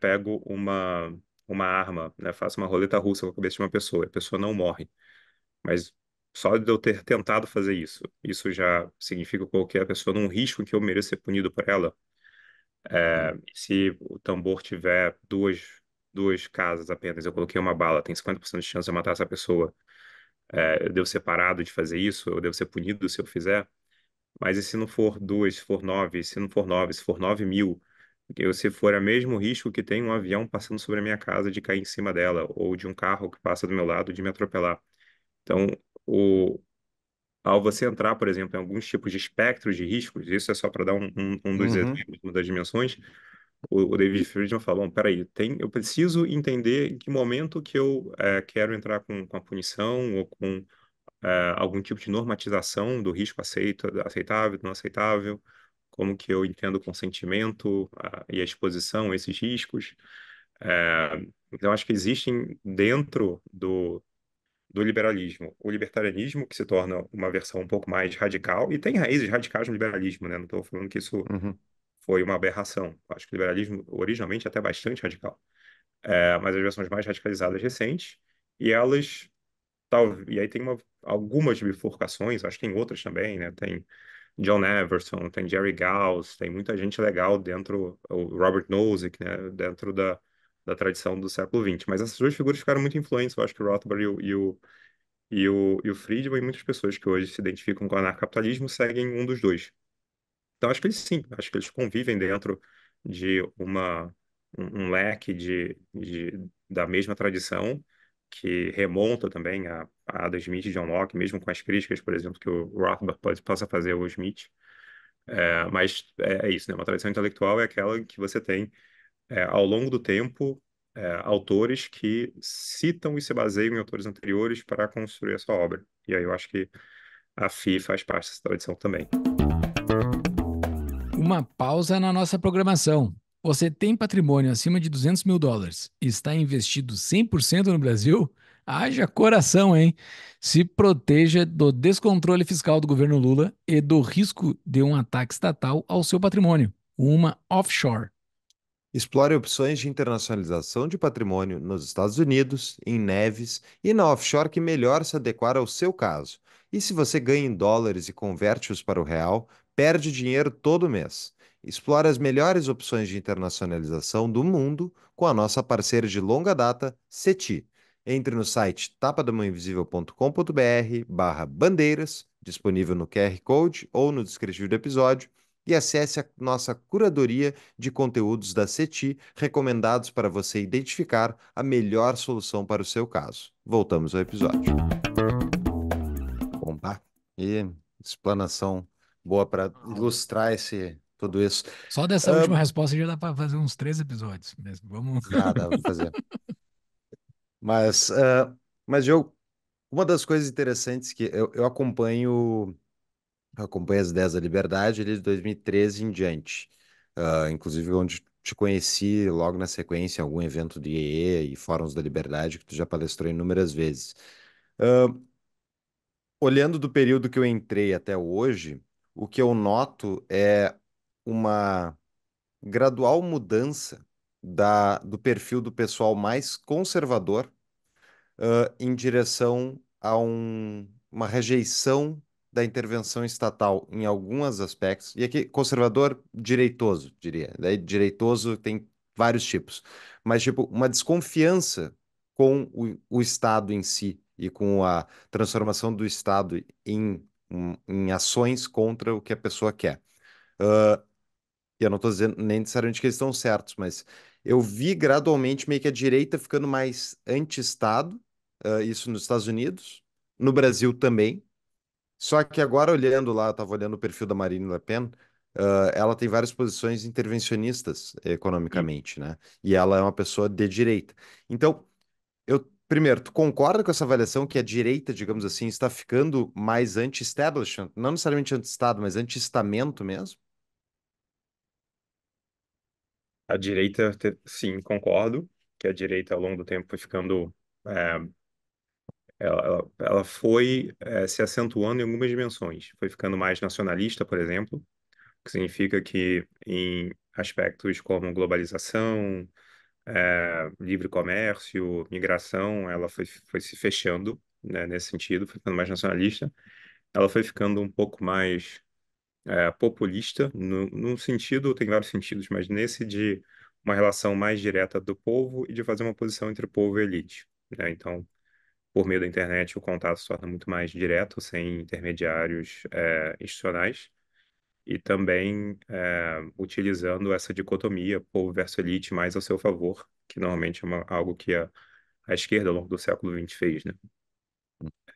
pego uma, uma arma, né? Faço uma roleta russa com a cabeça de uma pessoa, a pessoa não morre. Mas só de eu ter tentado fazer isso, isso já significa que eu coloquei a pessoa num risco que eu mereço ser punido por ela. É, uhum. se o tambor tiver duas, duas casas apenas, eu coloquei uma bala, tem 50% de chance de eu matar essa pessoa. É, eu devo ser parado de fazer isso, eu devo ser punido se eu fizer. Mas e se não for duas, se for nove, se não for nove, se for nove mil, porque se for a mesmo risco que tem um avião passando sobre a minha casa de cair em cima dela, ou de um carro que passa do meu lado de me atropelar. Então, o... ao você entrar, por exemplo, em alguns tipos de espectros de riscos, isso é só para dar um, um, um dos uhum. exemplos, uma das dimensões, o, o David Friedman falou, bom, peraí, tem, eu preciso entender em que momento que eu é, quero entrar com, com a punição ou com é, algum tipo de normatização do risco aceito, aceitável, não aceitável, como que eu entendo o consentimento e a exposição a esses riscos. É, então, acho que existem dentro do, do liberalismo o libertarianismo, que se torna uma versão um pouco mais radical, e tem raízes radicais no liberalismo, né? Não estou falando que isso uhum. foi uma aberração. Acho que o liberalismo, originalmente, é até bastante radical. É, mas as versões mais radicalizadas recentes, e elas. Tal, e aí tem uma, algumas bifurcações, acho que tem outras também, né? Tem John Everson, tem Jerry Gauss, tem muita gente legal dentro, o Robert Nozick, né, dentro da, da tradição do século XX. Mas essas duas figuras ficaram muito influentes, eu acho que o Rothbard e o, e o, e o, e o Friedman, e muitas pessoas que hoje se identificam com o anarcapitalismo seguem um dos dois. Então acho que eles sim, acho que eles convivem dentro de uma, um, um leque de, de, da mesma tradição, que remonta também a a do Smith e John Locke, mesmo com as críticas, por exemplo, que o Rothbard pode, possa fazer ao Smith. É, mas é, é isso, né? Uma tradição intelectual é aquela que você tem, é, ao longo do tempo, é, autores que citam e se baseiam em autores anteriores para construir a sua obra. E aí eu acho que a FI faz parte dessa tradição também. Uma pausa na nossa programação. Você tem patrimônio acima de 200 mil dólares e está investido 100% no Brasil? Haja coração, hein? Se proteja do descontrole fiscal do governo Lula e do risco de um ataque estatal ao seu patrimônio, uma offshore. Explore opções de internacionalização de patrimônio nos Estados Unidos, em Neves e na offshore que melhor se adequar ao seu caso. E se você ganha em dólares e converte-os para o real, perde dinheiro todo mês. Explore as melhores opções de internacionalização do mundo com a nossa parceira de longa data, CETI entre no site tapadamãoinvisível.com.br barra bandeiras, disponível no QR Code ou no descritivo do episódio, e acesse a nossa curadoria de conteúdos da CETI recomendados para você identificar a melhor solução para o seu caso. Voltamos ao episódio. Bom, tá. E explanação boa para ilustrar esse tudo isso. Só dessa um... Ah, última resposta já dá para fazer uns três episódios. mesmo. vamos. Já dá para fazer. Mas, uh, mas eu uma das coisas interessantes que eu, eu acompanho, eu acompanho as ideias da Liberdade ele de 2013 em diante, uh, inclusive onde te conheci logo na sequência, em algum evento de IEE e Fóruns da Liberdade, que tu já palestrou inúmeras vezes. Uh, olhando do período que eu entrei até hoje, o que eu noto é uma gradual mudança da, do perfil do pessoal mais conservador uh, em direção a um, uma rejeição da intervenção estatal em alguns aspectos, e aqui conservador direitoso, diria. direitoso tem vários tipos, mas tipo uma desconfiança com o, o Estado em si e com a transformação do Estado em, em ações contra o que a pessoa quer. Uh, e eu não estou dizendo nem necessariamente que eles estão certos, mas eu vi gradualmente meio que a direita ficando mais anti-Estado, uh, isso nos Estados Unidos, no Brasil também. Só que agora, olhando lá, estava olhando o perfil da Marine Le Pen, uh, ela tem várias posições intervencionistas economicamente, né? E ela é uma pessoa de direita. Então, eu primeiro, tu concorda com essa avaliação que a direita, digamos assim, está ficando mais anti-establishment? Não necessariamente anti-Estado, mas anti-estamento mesmo? A direita, sim, concordo, que a direita ao longo do tempo foi ficando. É, ela, ela, foi é, se acentuando em algumas dimensões. Foi ficando mais nacionalista, por exemplo, o que significa que em aspectos como globalização, é, livre comércio, migração, ela foi, foi se fechando né, nesse sentido, foi ficando mais nacionalista. Ela foi ficando um pouco mais é, populista, no, num sentido, tem vários sentidos, mas nesse de uma relação mais direta do povo e de fazer uma posição entre povo e elite. Né? Então, por meio da internet, o contato se torna muito mais direto, sem intermediários é, institucionais, e também é, utilizando essa dicotomia povo versus elite mais ao seu favor, que normalmente é uma, algo que a, a, esquerda ao longo do século XX fez. Né?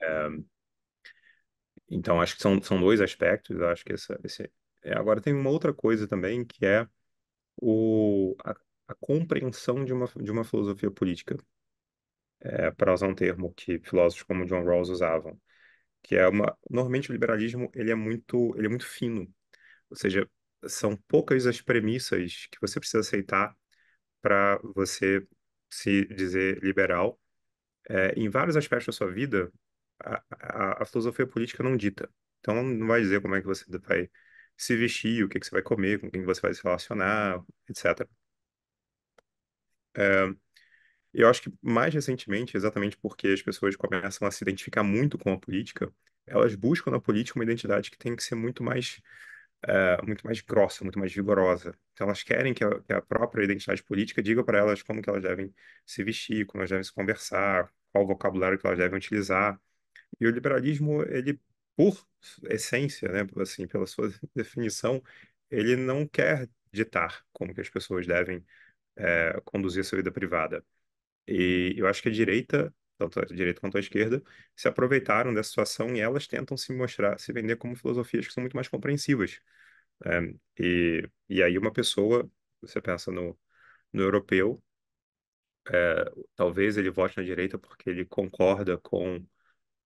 Hum. Então, acho que são, são dois aspectos. acho que essa, esse... É, agora tem uma outra coisa também, que é o, a, a compreensão de uma, de uma filosofia política. É, para usar um termo que filósofos como John Rawls usavam, que é uma normalmente o liberalismo ele é muito ele é muito fino, ou seja, são poucas as premissas que você precisa aceitar para você se dizer liberal. É, em vários aspectos da sua vida, a, a, filosofia política não dita. Então não vai dizer como é que você vai se vestir, o que, que você vai comer, com quem você vai se relacionar, etc. É, eu acho que mais recentemente, exatamente porque as pessoas começam a se identificar muito com a política, elas buscam na política uma identidade que tem que ser muito mais é, muito mais grossa, muito mais vigorosa. Então, elas querem que a, que a própria identidade política diga para elas como que elas devem se vestir, como elas devem se conversar, qual vocabulário que elas devem utilizar. E o liberalismo, ele, por essência, né, assim, pela sua definição, ele não quer ditar como que as pessoas devem é, conduzir a sua vida privada. E eu acho que a direita, tanto a direita quanto a esquerda, se aproveitaram dessa situação e elas tentam se mostrar, se vender como filosofias que são muito mais compreensivas. É, e, e aí uma pessoa, você pensa no, no europeu, é, talvez ele vote na direita porque ele concorda com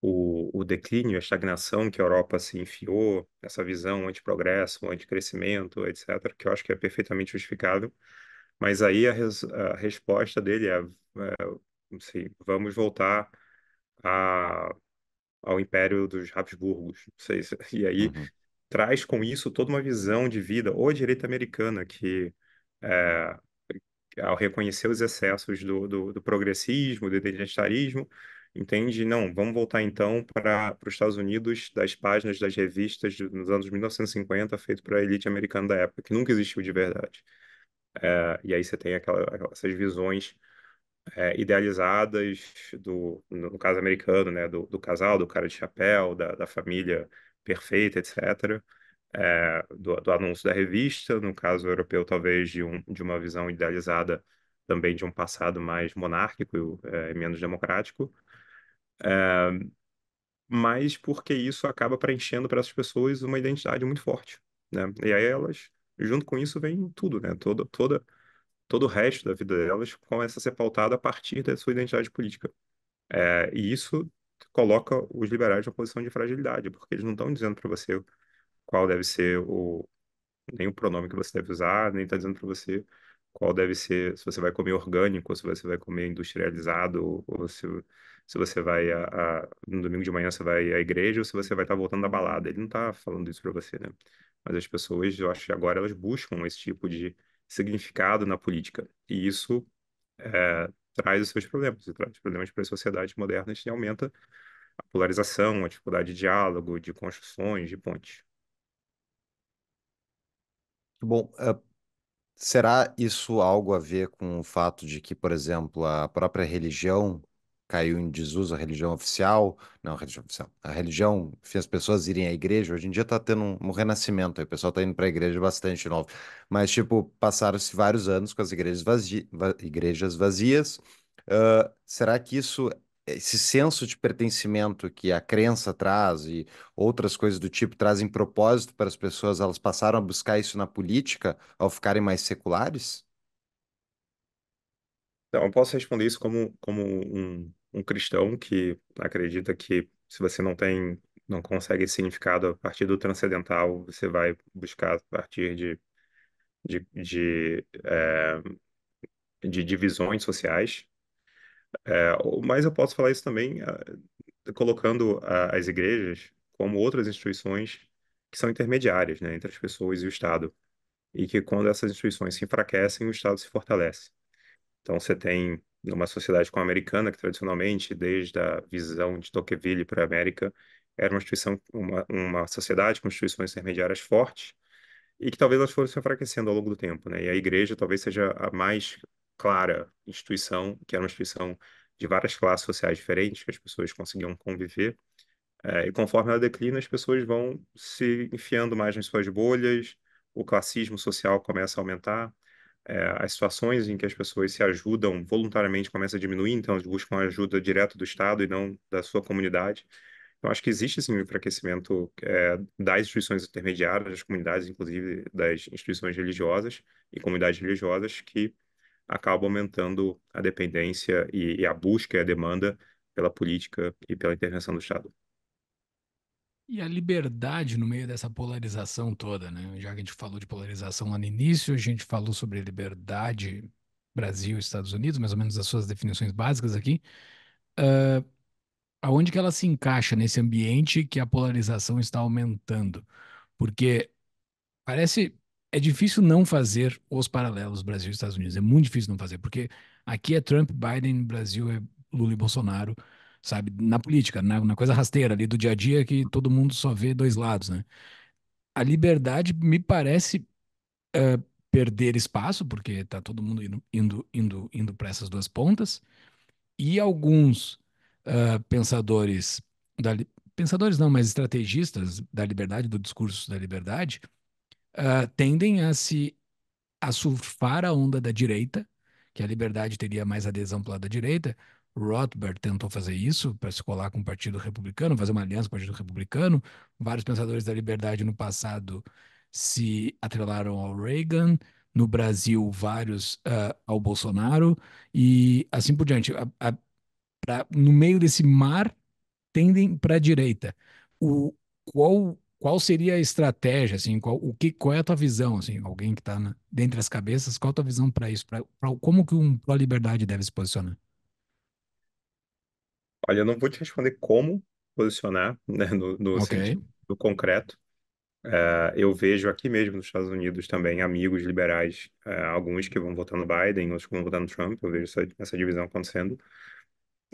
o, o declínio, a estagnação que a Europa se enfiou, essa visão anti-progresso, anti-crescimento, etc., que eu acho que é perfeitamente justificável. Mas aí a, res, a resposta dele é, não é, sei, assim, vamos voltar a, ao Império dos Habsburgos. Sei, e aí uhum. traz com isso toda uma visão de vida, ou a direita americana, que é, ao reconhecer os excessos do, do, do progressismo, do identitarismo, entende? Não, vamos voltar então para os Estados Unidos, das páginas das revistas de, nos anos 1950, feito para a elite americana da época, que nunca existiu de verdade. É, e aí você tem aquela, essas visões é, idealizadas do, no caso americano, né, do, do, casal, do cara de chapéu, da, da família perfeita, etc., é, do, do, anúncio da revista, no caso europeu, talvez de, um, de uma visão idealizada também de um passado mais monárquico é, e menos democrático, é, mas porque isso acaba preenchendo para essas pessoas uma identidade muito forte, né? E aí elas, junto com isso, vem tudo, né? Todo, toda, todo o resto da vida delas começa a ser pautado a partir da sua identidade política. É, e isso coloca os liberais numa posição de fragilidade, porque eles não estão dizendo para você qual deve ser o nem o pronome que você deve usar, nem está dizendo para você qual deve ser se você vai comer orgânico, ou se você vai comer industrializado, ou se se você vai a, a, no domingo de manhã você vai à igreja ou se você vai estar tá voltando da balada. Ele não está falando isso para você, né? Mas as pessoas, eu acho que agora elas buscam esse tipo de significado na política. E isso é, traz os seus problemas, traz problemas para a sociedade moderna e aumenta a polarização, a dificuldade de diálogo, de construções, de pontes. Bom, uh, será isso algo a ver com o fato de que, por exemplo, a própria religião caiu em desuso a religião oficial, não, a religião oficial, a religião fez as pessoas irem à igreja, hoje em dia está tendo um, um, renascimento, aí o pessoal está indo para a igreja bastante novo, mas tipo, passaram-se vários anos com as igrejas, vazi va igrejas vazias, uh, será que isso, esse senso de pertencimento que a crença traz e outras coisas do tipo trazem propósito para as pessoas, elas passaram a buscar isso na política ao ficarem mais seculares? Então, eu posso responder isso como, como um, um cristão que acredita que se você não tem, não consegue significado a partir do transcendental, você vai buscar a partir de, de, de, é, de divisões sociais. É, mas eu posso falar isso também ah, colocando as igrejas como outras instituições que são intermediárias né, entre as pessoas e o Estado. E que quando essas instituições se enfraquecem, o Estado se fortalece. Então você tem numa sociedade como a americana, que tradicionalmente, desde a visão de Tocqueville para a América, era uma instituição, uma, uma sociedade com instituições intermediárias fortes e que talvez elas fossem se enfraquecendo ao longo do tempo, né? E a igreja talvez seja a mais clara instituição, que era uma instituição de várias classes sociais diferentes, que as pessoas conseguiam conviver. É, e conforme ela declina, as pessoas vão se enfiando mais nas suas bolhas, o classismo social começa a aumentar, é, as situações em que as pessoas se ajudam voluntariamente começam a diminuir, então elas buscam ajuda direto do Estado e não da sua comunidade. Então, acho que existe sim um enfraquecimento é, das instituições intermediárias, das comunidades, inclusive das instituições religiosas e comunidades religiosas, que acaba aumentando a dependência e, e a busca e a demanda pela política e pela intervenção do Estado. E a liberdade no meio dessa polarização toda, né? Já que a gente falou de polarização lá no início, a gente falou sobre liberdade Brasil, Estados Unidos, mais ou menos as suas definições básicas aqui. Uh, aonde que ela se encaixa nesse ambiente que a polarização está aumentando? Porque parece é difícil não fazer os paralelos Brasil e Estados Unidos. É muito difícil não fazer, porque aqui é Trump, Biden, Brasil é Lula e Bolsonaro sabe? Na política, na, né, na coisa rasteira ali do dia a dia que todo mundo só vê dois lados, né? A liberdade me parece eh, perder espaço, porque está todo mundo indo, indo, indo, indo para essas duas pontas, e alguns uh, pensadores, da, pensadores não, mas estrategistas da liberdade, do discurso da liberdade, uh, tendem a se a surfar a onda da direita, que a liberdade teria mais adesão para o lado da direita, Rothbard tentou fazer isso para se colar com o Partido Republicano, fazer uma aliança com o Partido Republicano. Vários pensadores da liberdade no passado se atrelaram ao Reagan, no Brasil, vários uh, ao Bolsonaro, e assim por diante. A, a, pra, no meio desse mar, tendem para a direita. O, qual, qual seria a estratégia? Assim, qual, o que, qual é a tua visão? Assim, alguém que está dentre as cabeças, qual a tua visão para isso? Pra, pra, como que um pró-liberdade deve se posicionar? Olha, eu não vou te responder como posicionar, né, no, no sentido do concreto. É, eu vejo aqui mesmo nos Estados Unidos também amigos liberais, é, alguns que vão votar no Biden, outros que vão votar no Trump. Eu vejo essa, essa divisão acontecendo.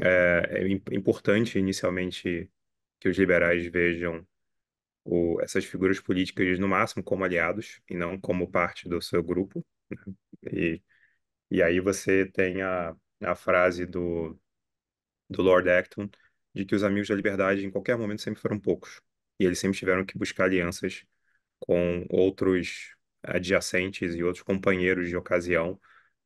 é, é importante inicialmente que os liberais vejam o, essas figuras políticas no máximo como aliados e não como parte do seu grupo. né? E, e aí você tem a, a frase do do Lord Acton, de que os amigos da liberdade em qualquer momento sempre foram poucos. E eles sempre tiveram que buscar alianças com outros adjacentes e outros companheiros de ocasião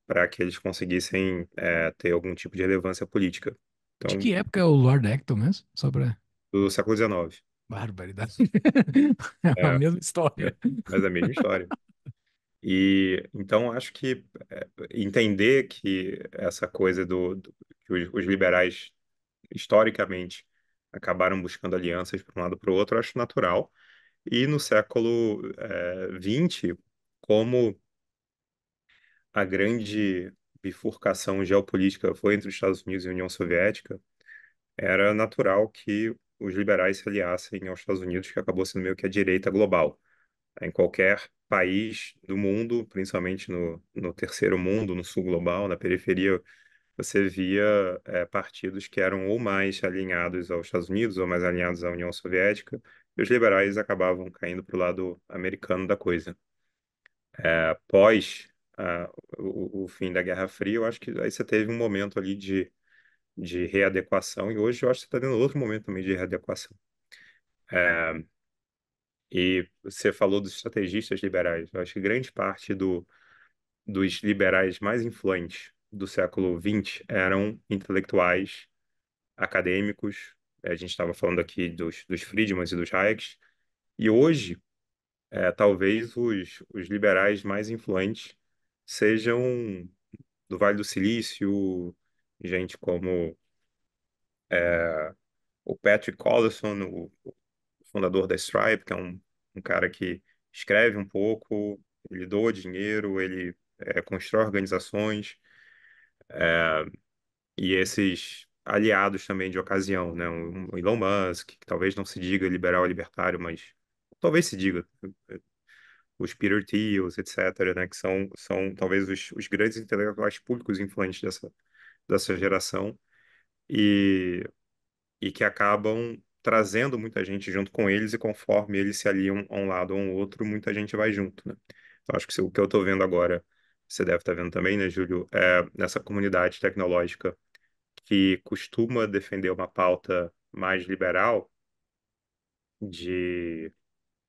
para que eles conseguissem é, ter algum tipo de relevância política. Então, de que época é o Lord Acton mesmo? Só pra... Do século XIX. Barbaridade. É, é a é. mesma história. É, mas a mesma história. E então acho que é, entender que essa coisa do, do que os, os liberais historicamente acabaram buscando alianças para um lado para o outro, acho natural. E no século XX, eh, é, como a grande bifurcação geopolítica foi entre os Estados Unidos e a União Soviética, era natural que os liberais se aliassem aos Estados Unidos, que acabou sendo meio que a direita global. Em qualquer país do mundo, principalmente no, no terceiro mundo, no sul global, na periferia você via é, partidos que eram ou mais alinhados aos Estados Unidos ou mais alinhados à União Soviética, e os liberais acabavam caindo para o lado americano da coisa. É, o, o, fim da Guerra Fria, eu acho que aí você teve um momento ali de, de readequação, e hoje eu acho que você está tendo outro momento também de readequação. É, e você falou dos estrategistas liberais. Eu acho que grande parte do, dos liberais mais influentes do século XX eram intelectuais, acadêmicos, é, a gente estava falando aqui dos, dos Friedmans e dos Hayeks, e hoje, é, talvez os, os liberais mais influentes sejam do Vale do Silício, gente como é, o Patrick Collison, o, o, fundador da Stripe, que é um, um cara que escreve um pouco, ele doa dinheiro, ele é, constrói organizações, é, e esses aliados também de ocasião, né? O Elon Musk, que talvez não se diga liberal ou libertário, mas talvez se diga. Eh, os Peter Thiels, etc., né? Que são, são talvez os, os grandes intelectuais públicos influentes dessa, dessa geração e, e que acabam trazendo muita gente junto com eles e conforme eles se aliam a um lado ou a um outro, muita gente vai junto, né? Então, acho que o que eu estou vendo agora você deve estar tá vendo também, né, Júlio, é, nessa comunidade tecnológica que costuma defender uma pauta mais liberal de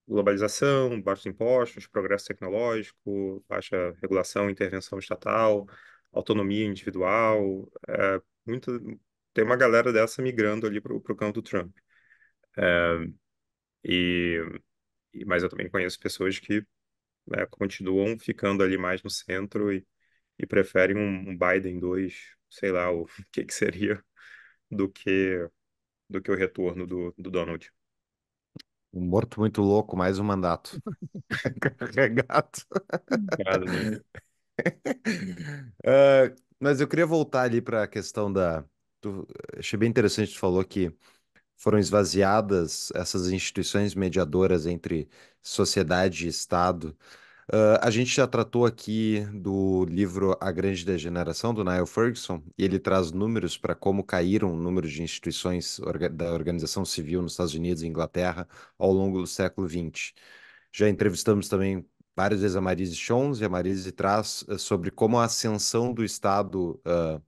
globalização, baixos impostos, progresso tecnológico, baixa regulação, intervenção estatal, autonomia individual, é, muito, tem uma galera dessa migrando ali para o campo do Trump. É, e, mas eu também conheço pessoas que né, continuam ficando ali mais no centro e, e preferem um, Biden 2, sei lá o que, que seria, do que, do que o retorno do, do Donald. Um morto muito louco, mais um mandato. Carregado. Obrigado, né? uh, ah, mas eu queria voltar ali para a questão da. Tu... Achei bem interessante, tu falou que foram esvaziadas essas instituições mediadoras entre sociedade e Estado. Uh, a gente já tratou aqui do livro A Grande Degeneração, do Niall Ferguson, e ele traz números para como caíram o número de instituições orga da organização civil nos Estados Unidos e Inglaterra ao longo do século XX. Já entrevistamos também várias vezes a Marise Schons, e a Marise traz ah, sobre como a ascensão do Estado, uh,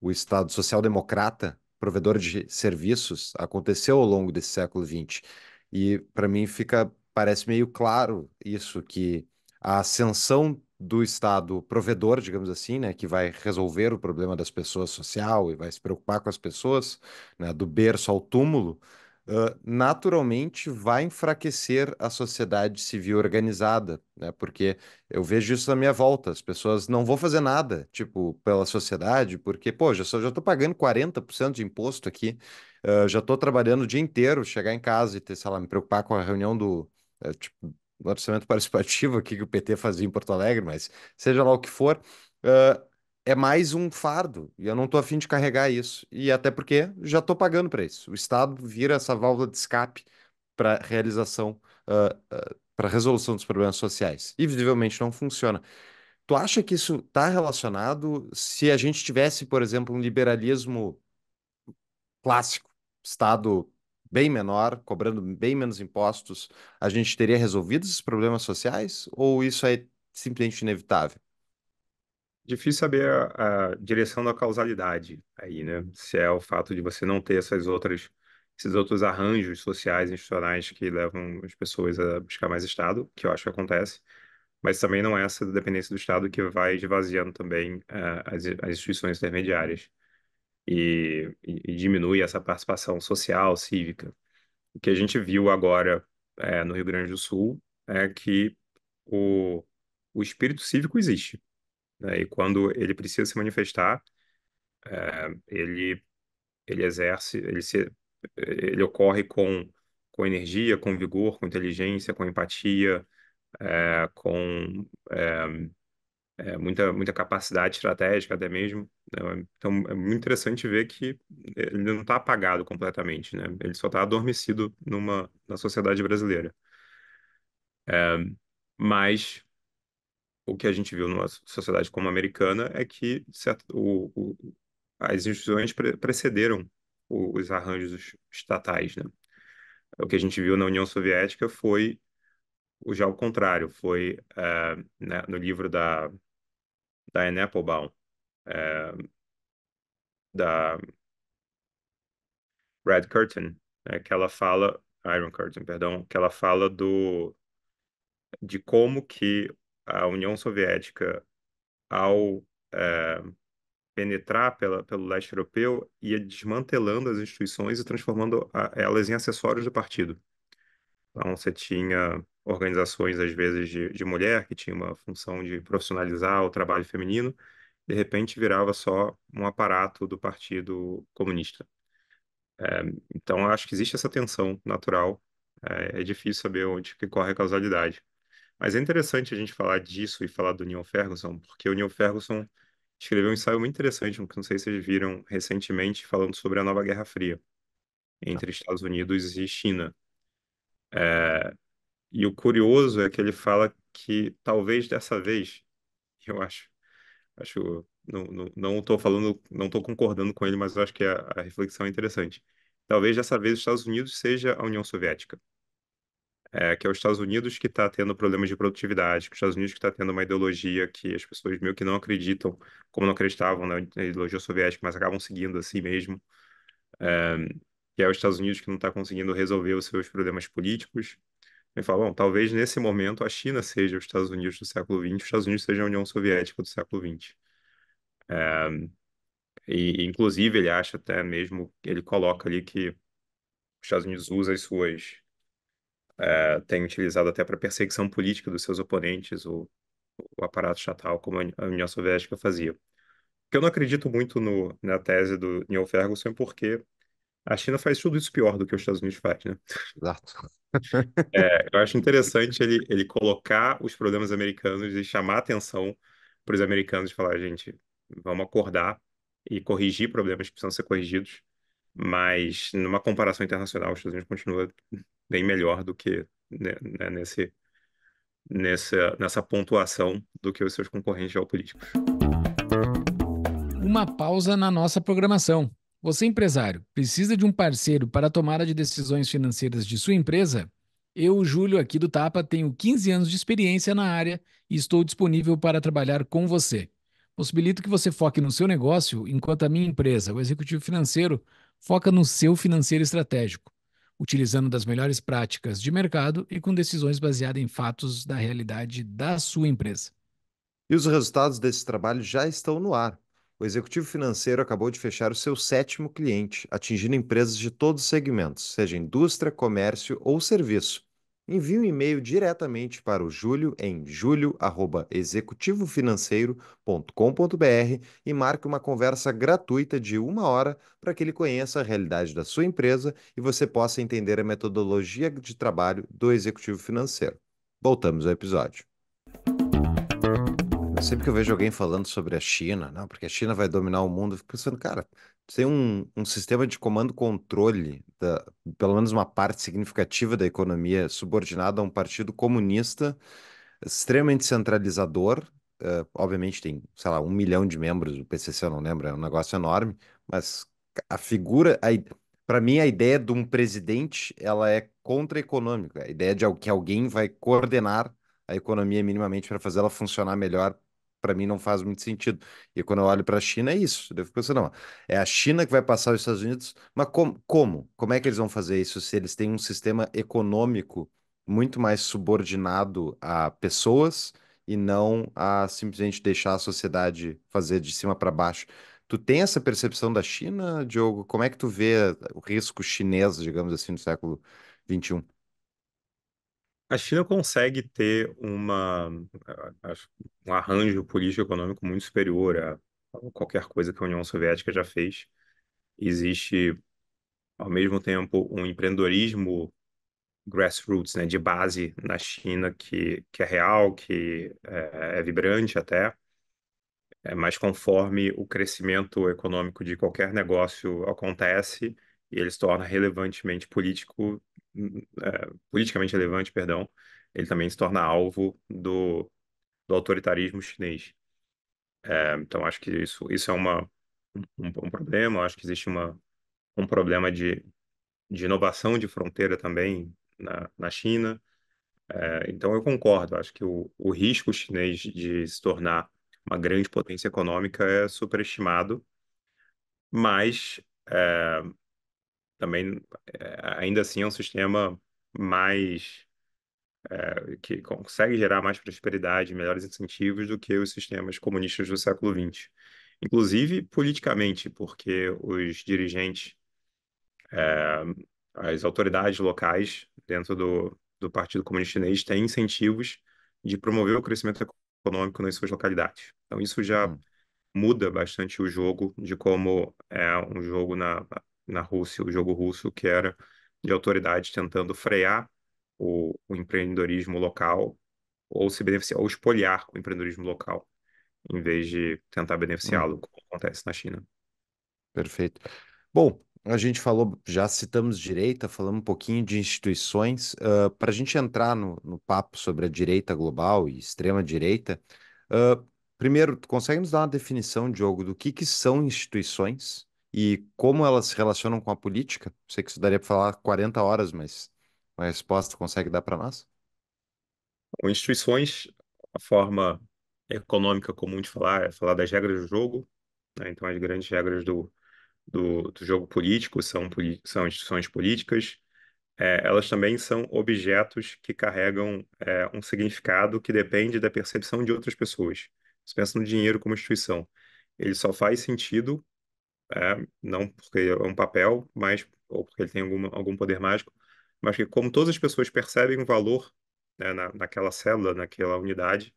o Estado social-democrata, provedor de serviços aconteceu ao longo desse século XX. E para mim fica parece meio claro isso que a ascensão do Estado provedor, digamos assim, né, que vai resolver o problema das pessoas social e vai se preocupar com as pessoas, né, do berço ao túmulo, naturalmente vai enfraquecer a sociedade civil organizada, né? Porque eu vejo isso na minha volta, as pessoas não vão fazer nada, tipo, pela sociedade, porque, pô, já estou já pagando 40% de imposto aqui, uh, já estou trabalhando o dia inteiro, chegar em casa e ter, sei lá, me preocupar com a reunião do, uh, tipo, orçamento participativo aqui que o PT fazia em Porto Alegre, mas seja lá o que for, Uh, é mais um fardo e eu não estou afim de carregar isso. E até porque já estou pagando para isso. O Estado vira essa válvula de escape para realização, uh, uh, para resolução dos problemas sociais. E visivelmente não funciona. Tu acha que isso está relacionado se a gente tivesse, por exemplo, um liberalismo clássico, Estado bem menor, cobrando bem menos impostos, a gente teria resolvido esses problemas sociais? Ou isso é simplesmente inevitável? Difícil saber a, a direção da causalidade aí, né? Uhum. Se é o fato de você não ter essas outras, esses outros arranjos sociais e institucionais que levam as pessoas a buscar mais Estado, que eu acho que acontece, mas também não é essa dependência do Estado que vai esvaziando também uh, as, as instituições intermediárias e, e, e diminui essa participação social, cívica. O que a gente viu agora é, no Rio Grande do Sul é que o, o espírito cívico existe. Né? E quando ele precisa se manifestar, é, ele, ele exerce, ele, se, ele ocorre com, com energia, com vigor, com inteligência, com empatia, é, com é, muita, muita capacidade estratégica até mesmo. Né? Então, é muito interessante ver que ele não está apagado completamente, né? Ele só está adormecido numa, na sociedade brasileira. É, mas o que a gente viu numa sociedade como a americana é que certo, o, o, as instituições pre precederam os arranjos estatais, né? O que a gente viu na União Soviética foi já o contrário, foi eh, né, no livro da, da Anne Applebaum, eh, da Red Curtain, né, que ela fala, Iron Curtain, perdão, que ela fala do de como que a União Soviética, ao é, penetrar pela, pelo leste europeu, ia desmantelando as instituições e transformando a, elas em acessórios do partido. Então, você tinha organizações, às vezes, de, de mulher, que tinha uma função de profissionalizar o trabalho feminino, de repente virava só um aparato do Partido Comunista. É, então, acho que existe essa tensão natural. É, é difícil saber onde que corre a causalidade. Mas é interessante a gente falar disso e falar do Neil Ferguson, porque o Neil Ferguson escreveu um ensaio muito interessante, que não sei se vocês viram recentemente, falando sobre a nova Guerra Fria tá. entre Estados Unidos e China. É... E o curioso é que ele fala que talvez dessa vez, eu acho, acho não, não, não tô falando, não tô concordando com ele, mas acho que a, a reflexão é interessante. Talvez dessa vez os Estados Unidos seja a União Soviética é, que é os Estados Unidos que está tendo problemas de produtividade, que é os Estados Unidos que está tendo uma ideologia que as pessoas meio que não acreditam, como não acreditavam na né, ideologia soviética, mas acabam seguindo assim mesmo. É, que é os Estados Unidos que não está conseguindo resolver os seus problemas políticos. Ele fala, bom, talvez nesse momento a China seja os Estados Unidos do século XX, os Estados Unidos seja a União Soviética do século XX. É, e, inclusive, ele acha até mesmo, ele coloca ali que os Estados Unidos usa as suas é, tem utilizado até para perseguição política dos seus oponentes, o, o aparato estatal, como a União Soviética fazia. Porque eu não acredito muito no, na tese do Neil Ferguson, é porque a China faz tudo isso pior do que os Estados Unidos faz, né? Exato. É, eu acho interessante ele, ele colocar os problemas americanos e chamar atenção para os americanos de falar, gente, vamos acordar e corrigir problemas que precisam ser corrigidos, mas numa comparação internacional, os Estados Unidos continua bem melhor do que né, né, nesse, nessa, nessa pontuação do que os seus concorrentes geopolíticos. Uma pausa na nossa programação. Você, empresário, precisa de um parceiro para a tomada de decisões financeiras de sua empresa? Eu, Júlio, aqui do Tapa, tenho 15 anos de experiência na área e estou disponível para trabalhar com você. Possibilito que você foque no seu negócio, enquanto a minha empresa, o executivo financeiro, foca no seu financeiro estratégico utilizando das melhores práticas de mercado e com decisões baseadas em fatos da realidade da sua empresa. E os resultados desse trabalho já estão no ar. O executivo financeiro acabou de fechar o seu sétimo cliente, atingindo empresas de todos os segmentos, seja indústria, comércio ou serviço envie um e-mail diretamente para o Júlio em julio@executivofinanceiro.com.br e marque uma conversa gratuita de uma hora para que ele conheça a realidade da sua empresa e você possa entender a metodologia de trabalho do executivo financeiro. Voltamos ao episódio. Sempre que eu vejo alguém falando sobre a China, não, porque a China vai dominar o mundo, eu fico pensando, cara, tem um, um sistema de comando-controle, pelo menos uma parte significativa da economia, subordinada a um partido comunista extremamente centralizador. Uh, obviamente tem, sei lá, um milhão de membros, o PCC eu não lembro, é um negócio enorme, mas a figura, para mim a ideia de um presidente, ela é contra-econômica, a ideia de que alguém vai coordenar a economia minimamente para fazer ela funcionar melhor para mim não faz muito sentido. E quando eu olho para a China, é isso. Eu fico pensando, não, é a China que vai passar os Estados Unidos, mas como? Como, como é que eles vão fazer isso se eles têm um sistema econômico muito mais subordinado a pessoas e não a simplesmente deixar a sociedade fazer de cima para baixo? Tu tem essa percepção da China, Diogo? Como é que tu vê o risco chinês, digamos assim, no século XXI? A China consegue ter uma, um arranjo político econômico muito superior a qualquer coisa que a União Soviética já fez. Existe, ao mesmo tempo, um empreendedorismo grassroots, né, de base na China, que, que é real, que é, é vibrante até, é, mas conforme o crescimento econômico de qualquer negócio acontece e ele se torna relevantemente político, é, politicamente relevante, perdão, ele também se torna alvo do, do autoritarismo chinês. É, então, acho que isso, isso é uma, um, um problema, acho que existe uma, um problema de, de inovação de fronteira também na, na China. É, então, eu concordo, acho que o, o risco chinês de se tornar uma grande potência econômica é superestimado, mas é, também eh, ainda assim é um sistema mais é, que consegue gerar mais prosperidade, melhores incentivos do que os sistemas comunistas do século XX. Inclusive politicamente, porque os dirigentes, é, as autoridades locais dentro do, do Partido Comunista Chinês têm incentivos de promover o crescimento econômico nas suas localidades. Então isso já hum. muda bastante o jogo de como é um jogo na, na Rússia, o jogo russo, que era de autoridades tentando frear o, o, empreendedorismo local ou se beneficiar, ou espoliar o empreendedorismo local, em vez de tentar beneficiá-lo, uhum. como acontece na China. Perfeito. Bom, a gente falou, já citamos direita, falamos um pouquinho de instituições. Uh, ah, Para a gente entrar no, no, papo sobre a direita global e extrema-direita, uh, ah, primeiro, consegue nos dar uma definição, Diogo, do que, que são instituições? e como elas se relacionam com a política? Sei que isso daria para falar 40 horas, mas uma resposta consegue dar para nós? instituições, a forma econômica comum de falar é falar das regras do jogo, né? então as grandes regras do, do, do jogo político são, são instituições políticas, é, elas também são objetos que carregam é, um significado que depende da percepção de outras pessoas. Você pensa no dinheiro como instituição, ele só faz sentido é, não porque é um papel, mas ou porque ele tem algum algum poder mágico, mas que como todas as pessoas percebem o valor né, na, naquela célula, naquela unidade,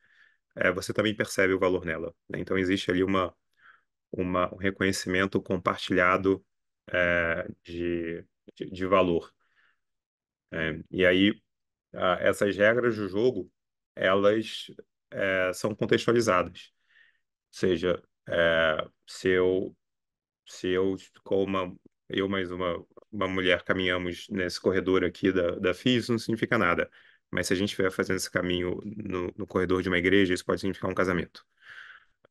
é, você também percebe o valor nela. Né? Então existe ali uma, uma um reconhecimento compartilhado é, de, de, de, valor. É, e aí a, essas regras do jogo elas é, são contextualizadas, ou seja, é, se eu se eu com uma eu mais uma, uma mulher caminhamos nesse corredor aqui da, da FIS, não significa nada. Mas se a gente estiver fazendo esse caminho no, no, corredor de uma igreja, isso pode significar um casamento.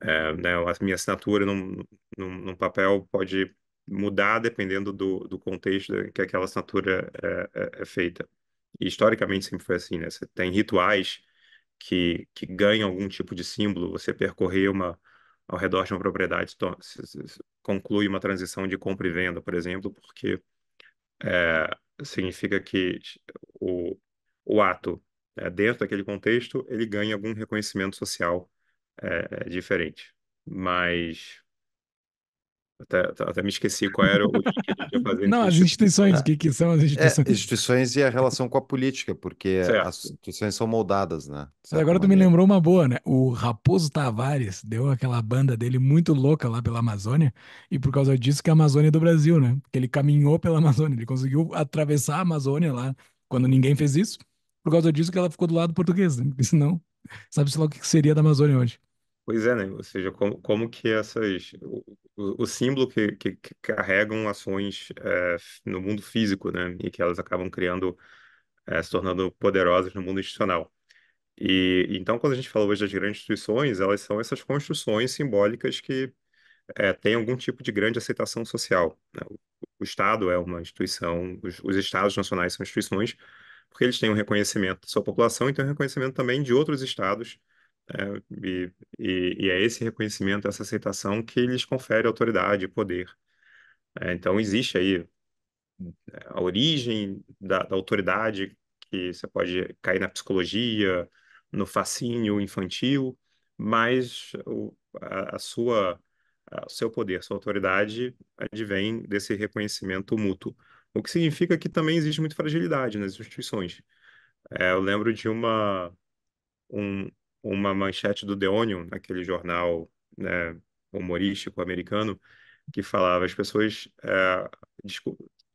É, né, a minha assinatura num, num, num, papel pode mudar dependendo do, do contexto que aquela assinatura é, é, é feita. E historicamente sempre foi assim, né? Você tem rituais que, que ganham algum tipo de símbolo, você percorrer uma, ao redor de uma propriedade se, conclui uma transição de compra e venda, por exemplo, porque é, significa que o, o ato, é, dentro daquele contexto, ele ganha algum reconhecimento social é, é diferente. Mas até, até me esqueci qual era o que Não, então as instituições, o que, que são as é, instituições? É, instituições e a relação com a política, porque certo. as instituições são moldadas, né? Agora maneira. tu me lembrou uma boa, né? O Raposo Tavares deu aquela banda dele muito louca lá pela Amazônia, e por causa disso que a Amazônia é do Brasil, né? Porque ele caminhou pela Amazônia, ele conseguiu atravessar a Amazônia lá quando ninguém fez isso, por causa disso que ela ficou do lado português, né? Porque senão, sabe-se lá o que seria da Amazônia hoje. Pois é, né? Ou seja, como, como que essas. O, o, símbolo que, que, que carregam ações é, no mundo físico, né? E que elas acabam criando, é, se tornando poderosas no mundo institucional. E então, quando a gente fala hoje das grandes instituições, elas são essas construções simbólicas que é, têm algum tipo de grande aceitação social. Né? O, o, Estado é uma instituição, os, os Estados nacionais são instituições, porque eles têm um reconhecimento da sua população e têm um reconhecimento também de outros Estados é, e, e, é esse reconhecimento, essa aceitação que lhes confere autoridade e poder. É, então, existe aí é, a origem da, da, autoridade, que você pode cair na psicologia, no fascínio infantil, mas o, a, a sua, a, seu poder, sua autoridade advém desse reconhecimento mútuo. O que significa que também existe muita fragilidade nas instituições. É, eu lembro de uma, um, uma manchete do The Onion, aquele jornal né, humorístico americano, que falava as pessoas, é,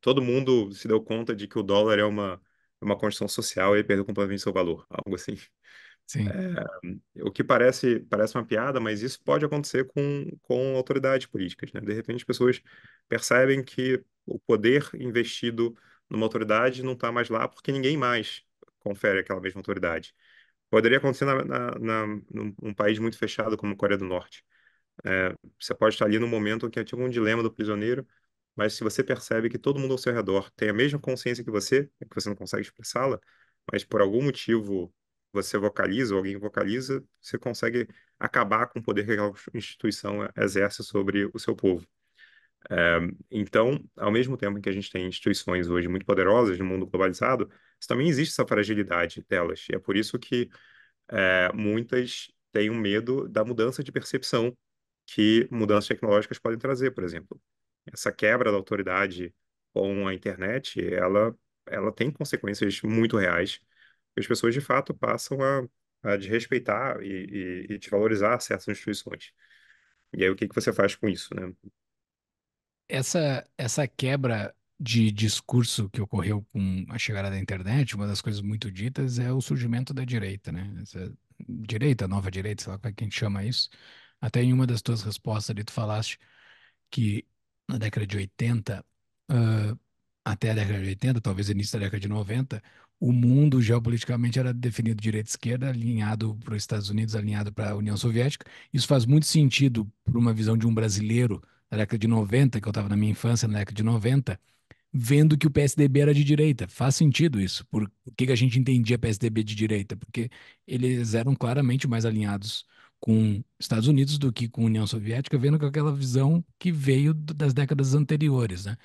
todo mundo se deu conta de que o dólar é uma é uma construção social e ele perdeu completamente seu valor, algo assim. Sim. É, o que parece parece uma piada, mas isso pode acontecer com, com autoridades políticas. Né? De repente, as pessoas percebem que o poder investido numa autoridade não está mais lá porque ninguém mais confere aquela mesma autoridade. Poderia acontecer na, na, na, num país muito fechado como a Coreia do Norte. É, você pode estar ali no momento que é tipo um dilema do prisioneiro, mas se você percebe que todo mundo ao seu redor tem a mesma consciência que você, é que você não consegue expressá-la, mas por algum motivo você vocaliza ou alguém vocaliza, você consegue acabar com o poder que aquela instituição exerce sobre o seu povo. Eh, então, ao mesmo tempo que a gente tem instituições hoje muito poderosas no mundo globalizado, também existe essa fragilidade delas. E é por isso que é, muitas têm um medo da mudança de percepção que mudanças tecnológicas podem trazer, por exemplo. Essa quebra da autoridade com a internet, ela, ela tem consequências muito reais. E as pessoas, de fato, passam a, a desrespeitar e, e, e desvalorizar certas instituições. E aí, o que, que você faz com isso, né? essa, essa quebra de discurso que ocorreu com a chegada da internet, uma das coisas muito ditas é o surgimento da direita, né? Essa direita, nova direita, sei lá como é que a gente chama isso. Até em uma das tuas respostas ali, tu falaste que na década de 80, uh, até a década de 80, talvez início da década de 90, o mundo geopoliticamente era definido direita esquerda, alinhado para os Estados Unidos, alinhado para a União Soviética. Isso faz muito sentido para uma visão de um brasileiro na década de 90, que eu estava na minha infância, na década de 90, vendo que o PSDB era de direita. Faz sentido isso. Por, que, que a gente entendia PSDB de direita? Porque eles eram claramente mais alinhados com Estados Unidos do que com União Soviética, vendo com aquela visão que veio das décadas anteriores, né?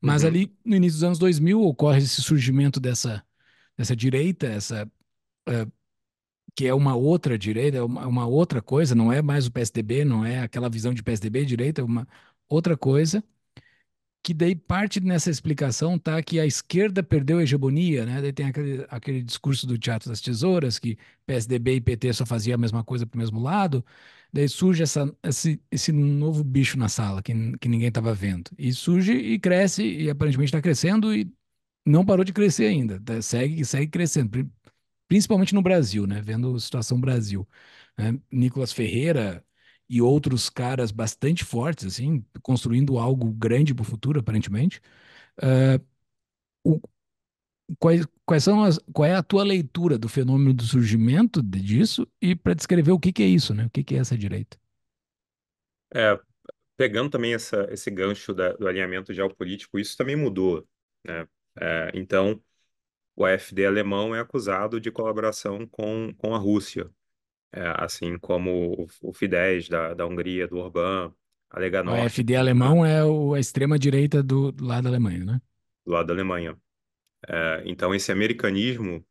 Mas uhum. ali no início dos anos 2000 ocorre esse surgimento dessa, dessa direita, essa uh, que é uma outra direita, é uma, é uma, outra coisa, não é mais o PSDB, não é aquela visão de PSDB direita, é uma outra coisa, que daí parte nessa explicação tá que a esquerda perdeu a hegemonia, né? Daí tem aquele, aquele discurso do Teatro das Tesouras, que PSDB e PT só faziam a mesma coisa para o mesmo lado, daí surge essa, esse, esse novo bicho na sala que, que ninguém estava vendo. E surge e cresce, e aparentemente está crescendo e não parou de crescer ainda, tá? segue, segue crescendo principalmente no Brasil, né? Vendo a situação Brasil. Né? Nicolas Ferreira e outros caras bastante fortes, assim, construindo algo grande para o futuro, aparentemente. Uh, o, quais, quais são as, qual é a tua leitura do fenômeno do surgimento disso e para descrever o que, que é isso, né? O que, que é essa direita? É, pegando também essa, esse gancho da, do alinhamento geopolítico, isso também mudou, né? É, então, o AfD alemão é acusado de colaboração com, com a Rússia, é, assim como o, o Fidesz da, da Hungria, do Orbán, a Lega Norte. O AfD alemão é o, a extrema-direita do, lado da Alemanha, né? Do lado da Alemanha. É, então, esse americanismo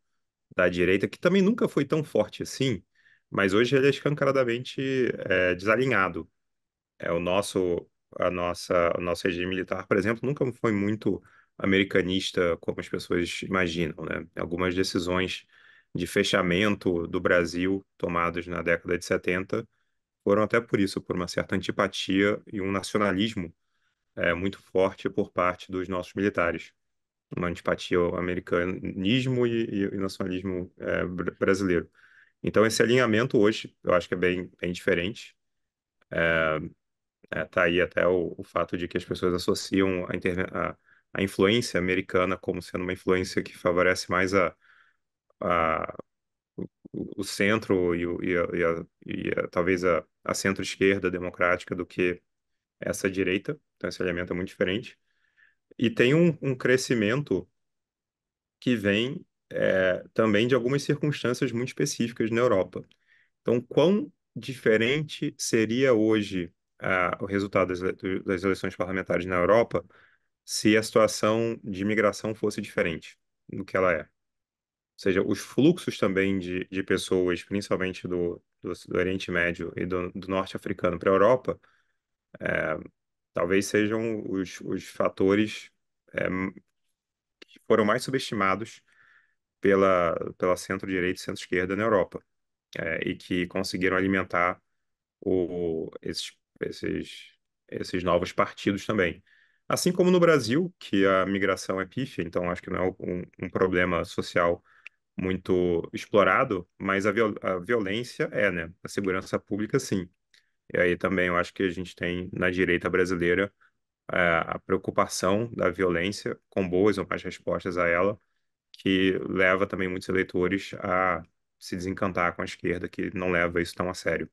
da direita, que também nunca foi tão forte assim, mas hoje ele é escancaradamente é, desalinhado. É, o nosso, a nossa, o nosso regime militar, por exemplo, nunca foi muito americanista como as pessoas imaginam, né? Algumas decisões de fechamento do Brasil tomadas na década de 70 foram até por isso, por uma certa antipatia e um nacionalismo é, muito forte por parte dos nossos militares. Uma antipatia ao americanismo e, e nacionalismo é, brasileiro. Então, esse alinhamento hoje, eu acho que é bem, bem diferente. É, é, tá aí até o, o, fato de que as pessoas associam a, a a influência americana como sendo uma influência que favorece mais a, a o centro e, e, a, e, a, e a, talvez a, a centro-esquerda democrática do que essa direita. Então, esse elemento é muito diferente. E tem um, um crescimento que vem é, também de algumas circunstâncias muito específicas na Europa. Então, quão diferente seria hoje ah, o resultado das, das eleições parlamentares na Europa se a situação de imigração fosse diferente do que ela é. Ou seja, os fluxos também de, de pessoas, principalmente do, do, do Oriente Médio e do, do Norte Africano para a Europa, é, talvez sejam os, os fatores é, que foram mais subestimados pela, pela centro-direita e centro-esquerda na Europa, é, e que conseguiram alimentar o, esses, esses, esses novos partidos também. Assim como no Brasil, que a migração é pífia, então acho que não é um, um problema social muito explorado, mas a, viol a violência é, né? A segurança pública, sim. E aí também eu acho que a gente tem na direita brasileira eh, a preocupação da violência, com boas ou mais respostas a ela, que leva também muitos eleitores a se desencantar com a esquerda, que não leva isso tão a sério.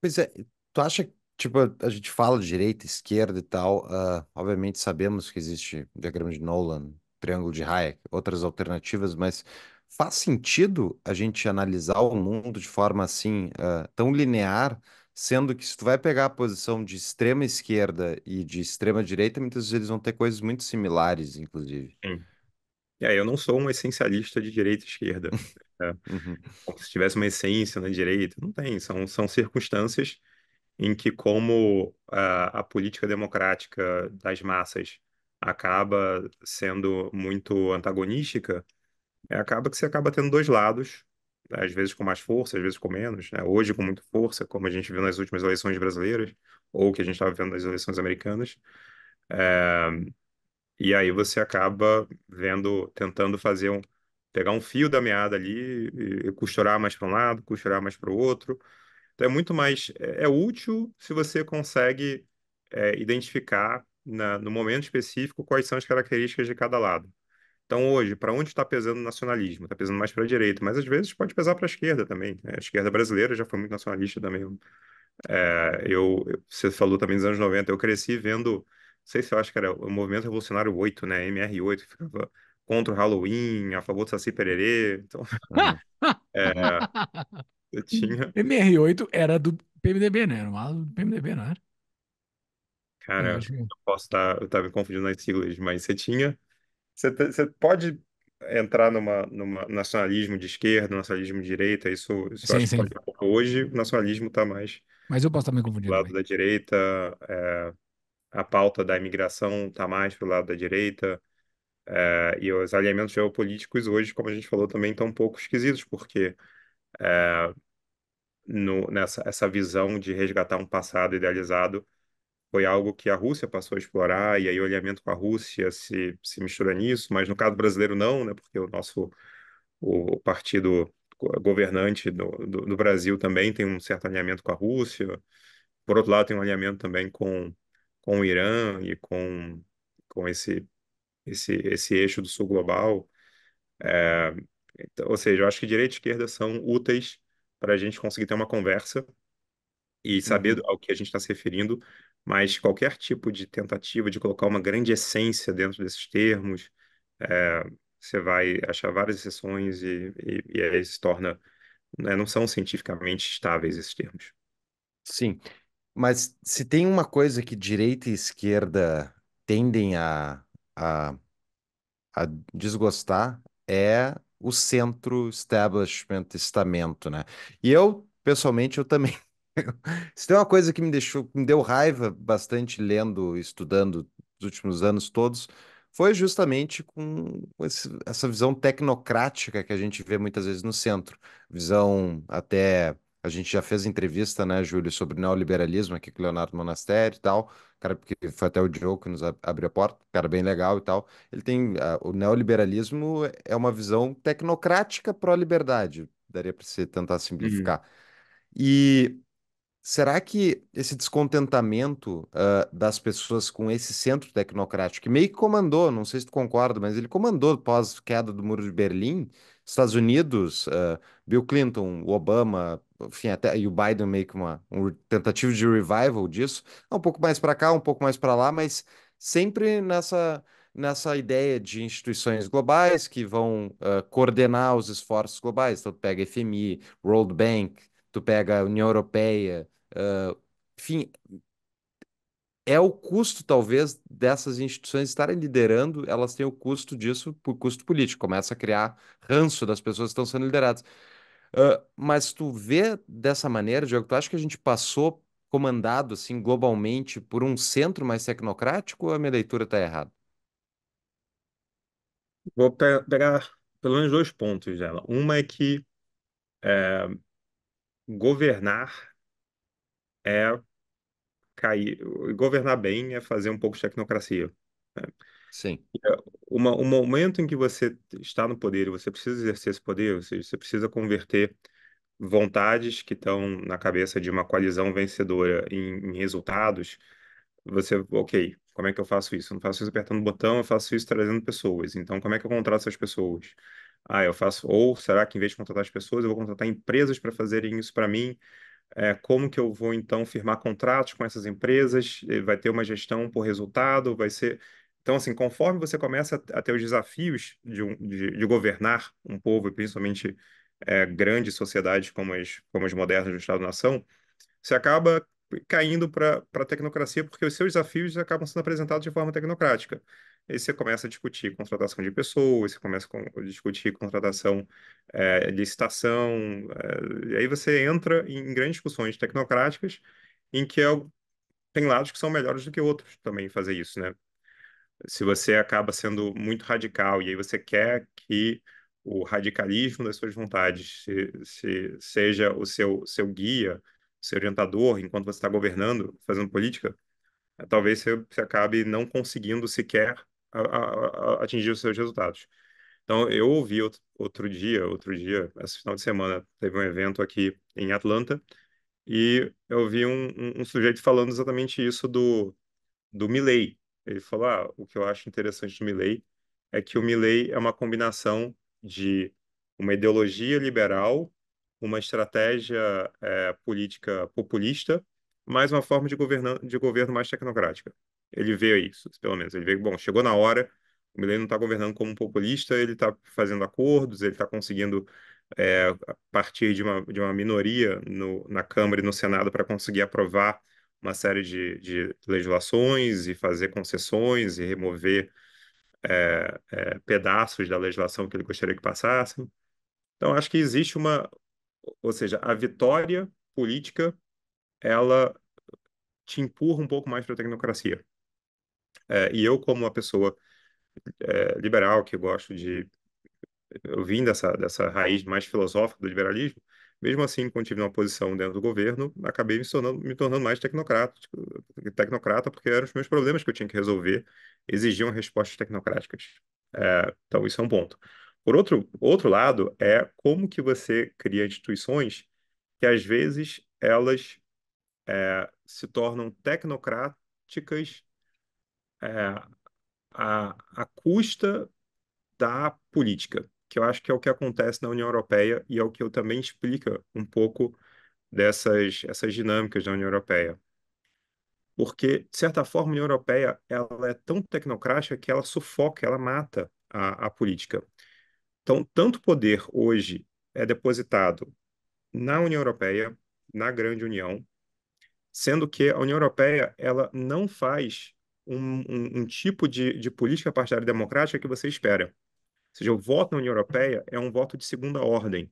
Pois é, tu acha Tipo, a gente fala de direita, esquerda e tal. Ah, obviamente sabemos que existe diagrama de Nolan, triângulo de Hayek, outras alternativas, mas faz sentido a gente analisar o mundo de forma assim, ah, tão linear, sendo que se tu vai pegar a posição de extrema esquerda e de extrema direita, muitas vezes eles vão ter coisas muito similares, inclusive. É, E aí, eu não sou um essencialista de direita e esquerda. É, uhum. como se tivesse uma essência na direita, não tem. São, são circunstâncias em que como a, ah, a política democrática das massas acaba sendo muito antagonística, é, acaba que você acaba tendo dois lados, às vezes com mais força, às vezes com menos, né? Hoje com muita força, como a gente viu nas últimas eleições brasileiras, ou que a gente estava vendo nas eleições americanas. É... E aí você acaba vendo, tentando fazer um, pegar um fio da meada ali, e costurar mais para um lado, costurar mais para o outro, então é muito mais. É, é útil se você consegue é, identificar na, no momento específico quais são as características de cada lado. Então, hoje, para onde está pesando o nacionalismo? Está pesando mais para a direita, mas às vezes pode pesar para a esquerda também. Né? A esquerda brasileira já foi muito nacionalista também. É, eu, você falou também dos anos 90, eu cresci vendo, não sei se eu acho que era o Movimento Revolucionário 8, né? MR8, que ficava contra o Halloween, a favor do Saci Pererê. Então, é, eu tinha. MR8 era do PMDB, né? Era uma ala do PMDB, não era? Cara, eu acho que- eu posso estar. Tá, eu tava me confundindo nas siglas, mas você tinha. Você, tá, você pode entrar numa, numa nacionalismo de esquerda, nacionalismo de direita, isso, isso Sim, sim. pode. Hoje, o nacionalismo está mais Mas eu posso estar tá me do lado também. da direita, é, a pauta da imigração está mais pro lado da direita. É, e os alinhamentos geopolíticos hoje, como a gente falou, também estão um pouco esquisitos, porque é, no, nessa essa visão de resgatar um passado idealizado foi algo que a Rússia passou a explorar e aí o alinhamento com a Rússia se, se mistura nisso, mas no caso brasileiro não, né? Porque o nosso o partido governante do, do, do Brasil também tem um certo alinhamento com a Rússia. Por outro lado, tem um alinhamento também com, com o Irã e com, com esse, esse, esse eixo do sul global. É, então, ou seja, eu acho que direita e esquerda são úteis para a gente conseguir ter uma conversa e saber uhum. ao que a gente está se referindo, mas qualquer tipo de tentativa de colocar uma grande essência dentro desses termos, é, você vai achar várias exceções e, e, e aí se torna. Né, não são cientificamente estáveis esses termos. Sim, mas se tem uma coisa que direita e esquerda tendem a, a, a desgostar, é o centro establishment, estamento, né? E eu, pessoalmente, eu também. Se tem uma coisa que me deixou, me deu raiva bastante lendo, estudando os últimos anos todos, foi justamente com esse, essa visão tecnocrática que a gente vê muitas vezes no centro, visão até a gente já fez entrevista, né, Júlio, sobre neoliberalismo aqui com o Leonardo Monastério e tal. Cara, porque foi até o Joe que nos abriu a porta, cara bem legal e tal. Ele tem. Uh, o neoliberalismo é uma visão tecnocrática pró-liberdade. Daria para você tentar uhum. simplificar. Uhum. E será que esse descontentamento uh, das pessoas com esse centro tecnocrático, que meio que comandou, não sei se tu concorda, mas ele comandou pós-queda do Muro de Berlim, Estados Unidos, uh, Bill Clinton, Obama, enfim, até o Biden meio que uma um tentativa de revival disso, é um pouco mais para cá, um pouco mais para lá, mas sempre nessa nessa ideia de instituições globais que vão uh, coordenar os esforços globais. Então, tu pega FMI, World Bank, tu pega a União Europeia, uh, enfim, é o custo, talvez, dessas instituições estarem liderando, elas têm o custo disso, por custo político, começa a criar ranço das pessoas que estão sendo lideradas mas tu vê dessa maneira, Diego, tu acha que a gente passou comandado assim globalmente por um centro mais tecnocrático ou a minha leitura está errada? Vou pegar pelo menos dois pontos dela. Uma é que é, governar é cair, governar bem é fazer um pouco de tecnocracia. Né? Sim. É uma, o momento em que você está no poder e você precisa exercer esse poder, ou seja, você precisa converter vontades que estão na cabeça de uma coalizão vencedora em, em resultados, você, ok, como é que eu faço isso? Eu não faço isso apertando o botão, eu faço isso trazendo pessoas. Então, como é que eu contrato essas pessoas? Ah, eu faço. Ou será que em vez de contratar as pessoas, eu vou contratar empresas para fazerem isso para mim? É, como que eu vou então firmar contratos com essas empresas? Vai ter uma gestão por resultado? Vai ser. Então, assim, conforme você começa a ter os desafios de, um, de, de governar um povo, e principalmente é, grandes sociedades como as, como as modernas do Estado-nação, você acaba caindo para a tecnocracia, porque os seus desafios acabam sendo apresentados de forma tecnocrática. E você começa a discutir contratação de pessoas, você começa a discutir contratação, é, licitação, é, e aí você entra em grandes discussões tecnocráticas, em que é, tem lados que são melhores do que outros também fazer isso, né? se você acaba sendo muito radical e aí você quer que o radicalismo das suas vontades se, se, seja o seu, seu guia, seu orientador, enquanto você está governando, fazendo política, eh, talvez você, você acabe não conseguindo sequer a, a, a atingir os seus resultados. Então, eu ouvi outro, outro dia, outro dia, esse final de semana, teve um evento aqui em Atlanta, e eu vi um, um, um sujeito falando exatamente isso do, do Milley, ele falou: ah, o que eu acho interessante do Milley é que o Milley é uma combinação de uma ideologia liberal, uma estratégia é, política populista, mais uma forma de, de governo mais tecnocrática. Ele vê isso, pelo menos. Ele vê que, bom, chegou na hora, o Milley não está governando como um populista, ele está fazendo acordos, ele está conseguindo é, partir de uma, de uma minoria no, na Câmara e no Senado para conseguir aprovar uma série de, de legislações e fazer concessões e remover é, é, pedaços da legislação que ele gostaria que passassem. Então, acho que existe uma. Ou seja, a vitória política ela te empurra um pouco mais para a tecnocracia. É, e eu, como uma pessoa é, liberal, que gosto de. Eu vim dessa, dessa raiz mais filosófica do liberalismo, mesmo assim, quando tive uma posição dentro do governo, acabei me tornando, me tornando mais tecnocrata, tecnocrata, porque eram os meus problemas que eu tinha que resolver, exigiam respostas tecnocráticas. É, então, isso é um ponto. Por outro, outro lado, é como que você cria instituições que, às vezes, elas é, se tornam tecnocráticas é, à, à custa da política que eu acho que é o que acontece na União Europeia e é o que eu também explica um pouco dessas essas dinâmicas da União Europeia. Porque, de certa forma, a União Europeia ela é tão tecnocrática que ela sufoca, ela mata a, a política. Então, tanto poder hoje é depositado na União Europeia, na Grande União, sendo que a União Europeia ela não faz um, um, um tipo de, de política partidária democrática que você espera seja, o voto na União Europeia é um voto de segunda ordem.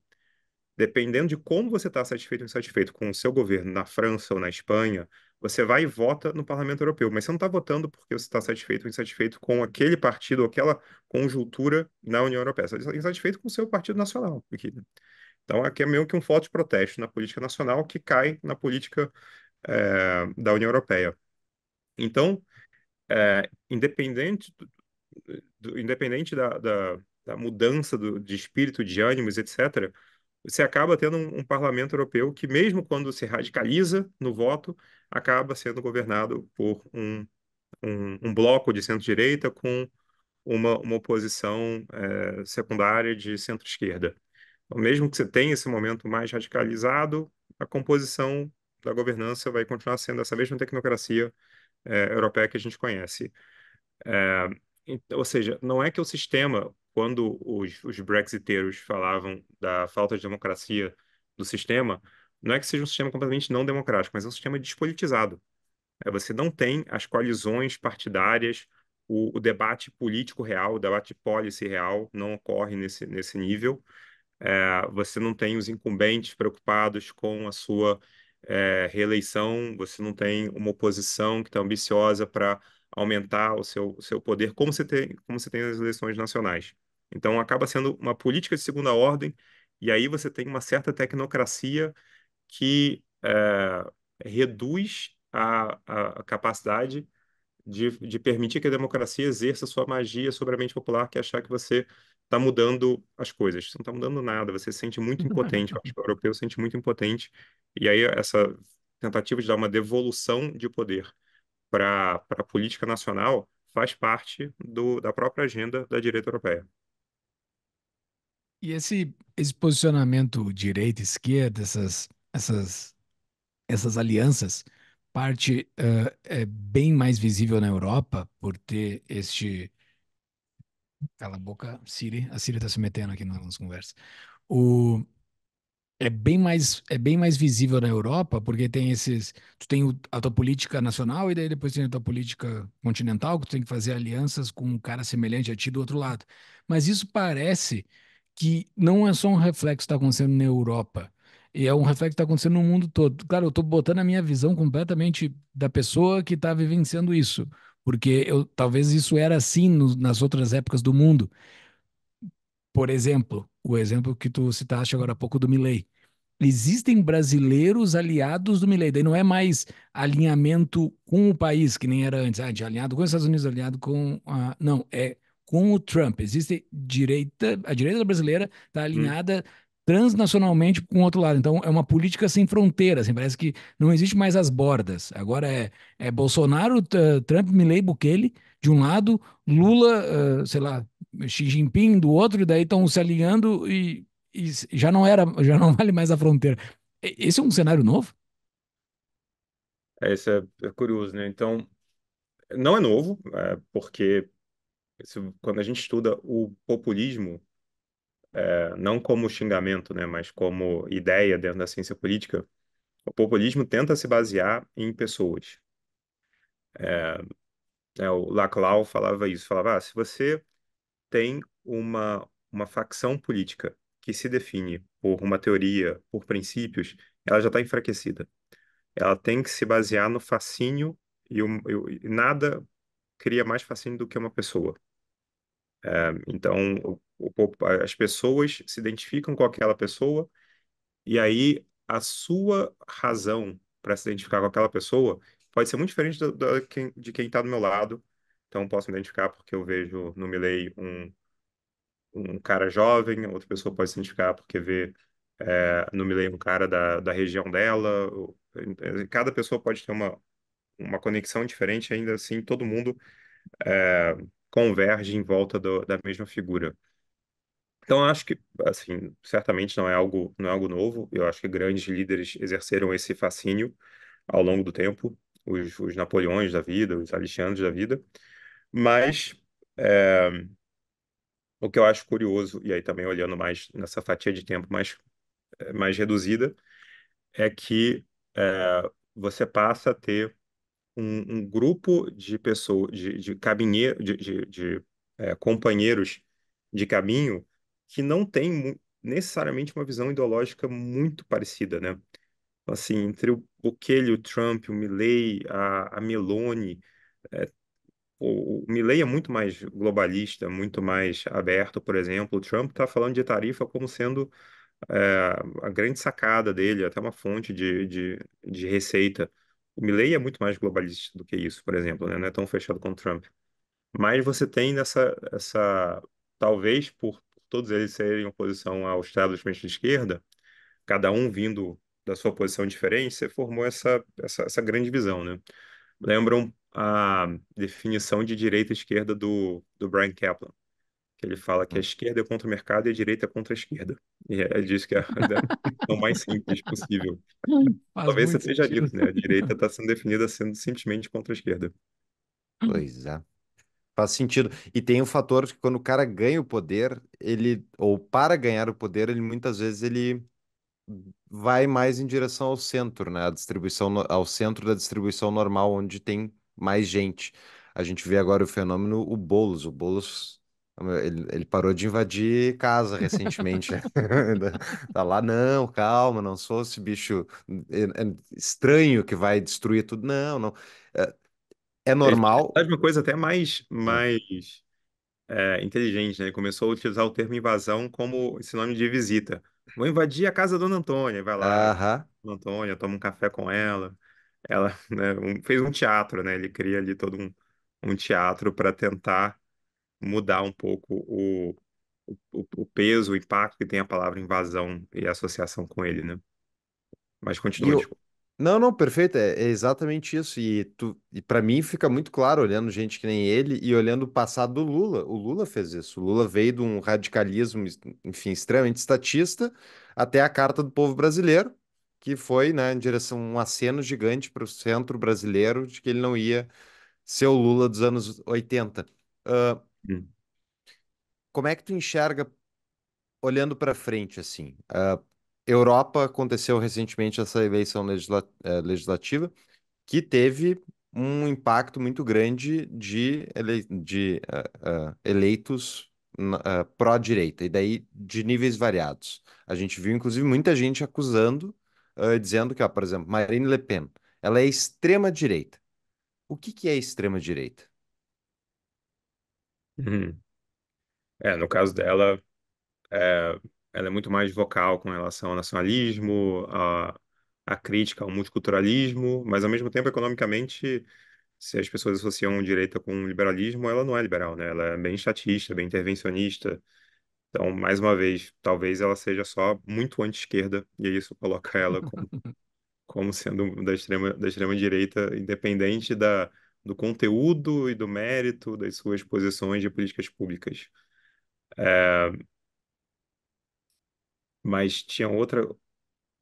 Dependendo de como você está satisfeito ou insatisfeito com o seu governo na França ou na Espanha, você vai e vota no Parlamento Europeu. Mas você não está votando porque você está satisfeito ou insatisfeito com aquele partido ou aquela conjuntura na União Europeia. Você está insatisfeito com o seu partido nacional. Aqui. Né? Então, aqui é meio que um forte protesto na política nacional que cai na política é, da União Europeia. Então, é, independente, do, independente da da mudança do, de espírito, de ânimos, etc., você acaba tendo um, um, parlamento europeu que, mesmo quando se radicaliza no voto, acaba sendo governado por um, um, um bloco de centro-direita com uma, uma oposição é, secundária de centro-esquerda. Então, mesmo que você tenha esse momento mais radicalizado, a composição da governança vai continuar sendo essa mesma tecnocracia é, europeia que a gente conhece. É, ou seja, não é que o sistema quando os, os brexiteiros falavam da falta de democracia do sistema, não é que seja um sistema completamente não democrático, mas é um sistema despolitizado. É, você não tem as coalizões partidárias, o, o, debate político real, o debate policy real não ocorre nesse, nesse nível. É, você não tem os incumbentes preocupados com a sua é, reeleição, você não tem uma oposição que está ambiciosa para aumentar o seu, seu poder, como você, tem, como você tem nas eleições nacionais. Então acaba sendo uma política de segunda ordem, e aí você tem uma certa tecnocracia que é, reduz a, a capacidade de, de, permitir que a democracia exerça sua magia sobre a mente popular, que é achar que você está mudando as coisas. Você não está mudando nada, você se sente muito impotente. Eu acho que o europeu se sente muito impotente. E aí essa tentativa de dar uma devolução de poder para a política nacional faz parte do, da própria agenda da direita europeia. E esse, esse posicionamento direita-esquerda, essas, essas, essas alianças, parte uh, é bem mais visível na Europa por ter este. Cala a boca, Siri. A Siri está se metendo aqui nas conversas. conversa. O, é bem mais é bem mais visível na Europa porque tem esses tu tem a tua política nacional e daí depois tem a tua política continental que tu tem que fazer alianças com um cara semelhante a ti do outro lado mas isso parece que não é só um reflexo que está acontecendo na Europa, e é um reflexo que está acontecendo no mundo todo. Claro, eu estou botando a minha visão completamente da pessoa que está vivenciando isso, porque eu, talvez isso era assim no, nas outras épocas do mundo. Por exemplo, o exemplo que tu citaste agora há pouco do Milley existem brasileiros aliados do Milley. Daí não é mais alinhamento com o país, que nem era antes, ah, de alinhado com os Estados Unidos, aliado com. A... Não, é com o Trump. Existe direita, a direita brasileira está hum. alinhada transnacionalmente com o outro lado. Então é uma política sem fronteiras. Assim, parece que não existe mais as bordas. Agora é, é Bolsonaro, Trump, Milley, Bukele de um lado, Lula, uh, sei lá, Xi Jinping do outro, e daí estão se alinhando e, e já não era, já não vale mais a fronteira. Esse é um cenário novo? É, é, é curioso, né? Então, não é novo, é, porque se, quando a gente estuda o populismo, é, não como xingamento, né, mas como ideia dentro da ciência política, o populismo tenta se basear em pessoas. É, é, o Laclau falava isso, falava, ah, se você tem uma, uma facção política que se define por uma teoria, por princípios, ela já está enfraquecida. Ela tem que se basear no fascínio e, o, e nada cria mais fascínio do que uma pessoa. É, então, o, o, as pessoas se identificam com aquela pessoa e aí a sua razão para se identificar com aquela pessoa pode ser muito diferente do, do, de quem está do meu lado. Então, posso me identificar porque eu vejo no Milley um, um cara jovem, outra pessoa pode se identificar porque vê é, no Milley um cara da, da região dela. É, cada pessoa pode ter uma, uma conexão diferente, ainda assim todo mundo é, converge em volta do, da mesma figura. Então, acho que, assim, certamente não é algo, não é algo novo. Eu acho que grandes líderes exerceram esse fascínio ao longo do tempo, os, os Napoleões da vida, os Alexandres da vida. Mas é, o que eu acho curioso, e aí também olhando mais nessa fatia de tempo mais, eh, mais reduzida, é que é, você passa a ter um, um grupo de pessoas, de, de, cabinheiro, de, de, de é, companheiros de caminho que não tem necessariamente uma visão ideológica muito parecida, né? Assim, entre o Bukele, o Trump, o Milley, a, a Meloni, é, o, o Milley é muito mais globalista, muito mais aberto, por exemplo. O Trump está falando de tarifa como sendo é, a grande sacada dele, até uma fonte de, de, de receita. O Milley é muito mais globalista do que isso, por exemplo, né? Não é tão fechado com o Trump. Mas você tem nessa, essa, talvez por, todos eles serem oposição ao establishment de esquerda, cada um vindo da sua posição diferente, você formou essa, essa, essa grande visão, né? Lembram a definição de direita e esquerda do, do Brian Kaplan. Ele fala que a é hum. esquerda é contra o mercado e a direita é contra a esquerda. E é, é disso que é o mais simples possível. Faz Talvez você seja isso, né? A direita está sendo definida sendo simplesmente contra a esquerda. Pois é. Faz sentido. E tem o fator que quando o cara ganha o poder, ele, ou para ganhar o poder, ele muitas vezes ele vai mais em direção ao centro, né? A distribuição no... ao centro da distribuição normal, onde tem mais gente. A gente vê agora o fenômeno o Bolos. O Bolos ele, ele parou de invadir casa recentemente. Né? tá lá, não, calma, não sou esse bicho é, é estranho que vai destruir tudo. Não, não. É, é normal. Ele faz uma coisa até mais, hum. mais é, inteligente, né? Ele começou a utilizar o termo invasão como sinônimo de visita. Vou invadir a casa da Dona Antônia, vai lá. Aham. Dona Antônia, toma um café com ela. Ela né, um, fez um teatro, né? Ele cria ali todo um, um teatro para tentar mudar um pouco o, o, o, peso, o impacto que tem a palavra invasão e associação com ele, né? Mas continua, eu... Não, não, perfeito, é, é, exatamente isso. E, tu, e para mim fica muito claro, olhando gente que nem ele e olhando o passado do Lula. O Lula fez isso. O Lula veio de um radicalismo, enfim, extremamente estatista, até a Carta do Povo Brasileiro, que foi né, em direção a um aceno gigante para o centro brasileiro de que ele não ia ser o Lula dos anos 80. Uh, Hum. Como é que tu enxerga olhando para frente assim? Europa aconteceu recentemente essa eleição legisla- é, legislativa que teve um impacto muito grande de, ele- de é, é, eleitos pró-direita, e daí de níveis variados. A gente viu, inclusive, muita gente acusando, dizendo que, ó, por exemplo, Marine Le Pen, ela é extrema-direita. O que que é extrema-direita? Uhum. É, no caso dela, é, ela é muito mais vocal com relação ao nacionalismo, a crítica ao multiculturalismo, mas ao mesmo tempo, economicamente, se as pessoas associam direita com liberalismo, ela não é liberal, né? Ela é bem estatista, bem intervencionista. Então, mais uma vez, talvez ela seja só muito anti-esquerda, e isso coloca ela como, como sendo da extrema, da extrema direita, independente da do conteúdo e do mérito das suas posições de políticas públicas. É... Mas tinha outra.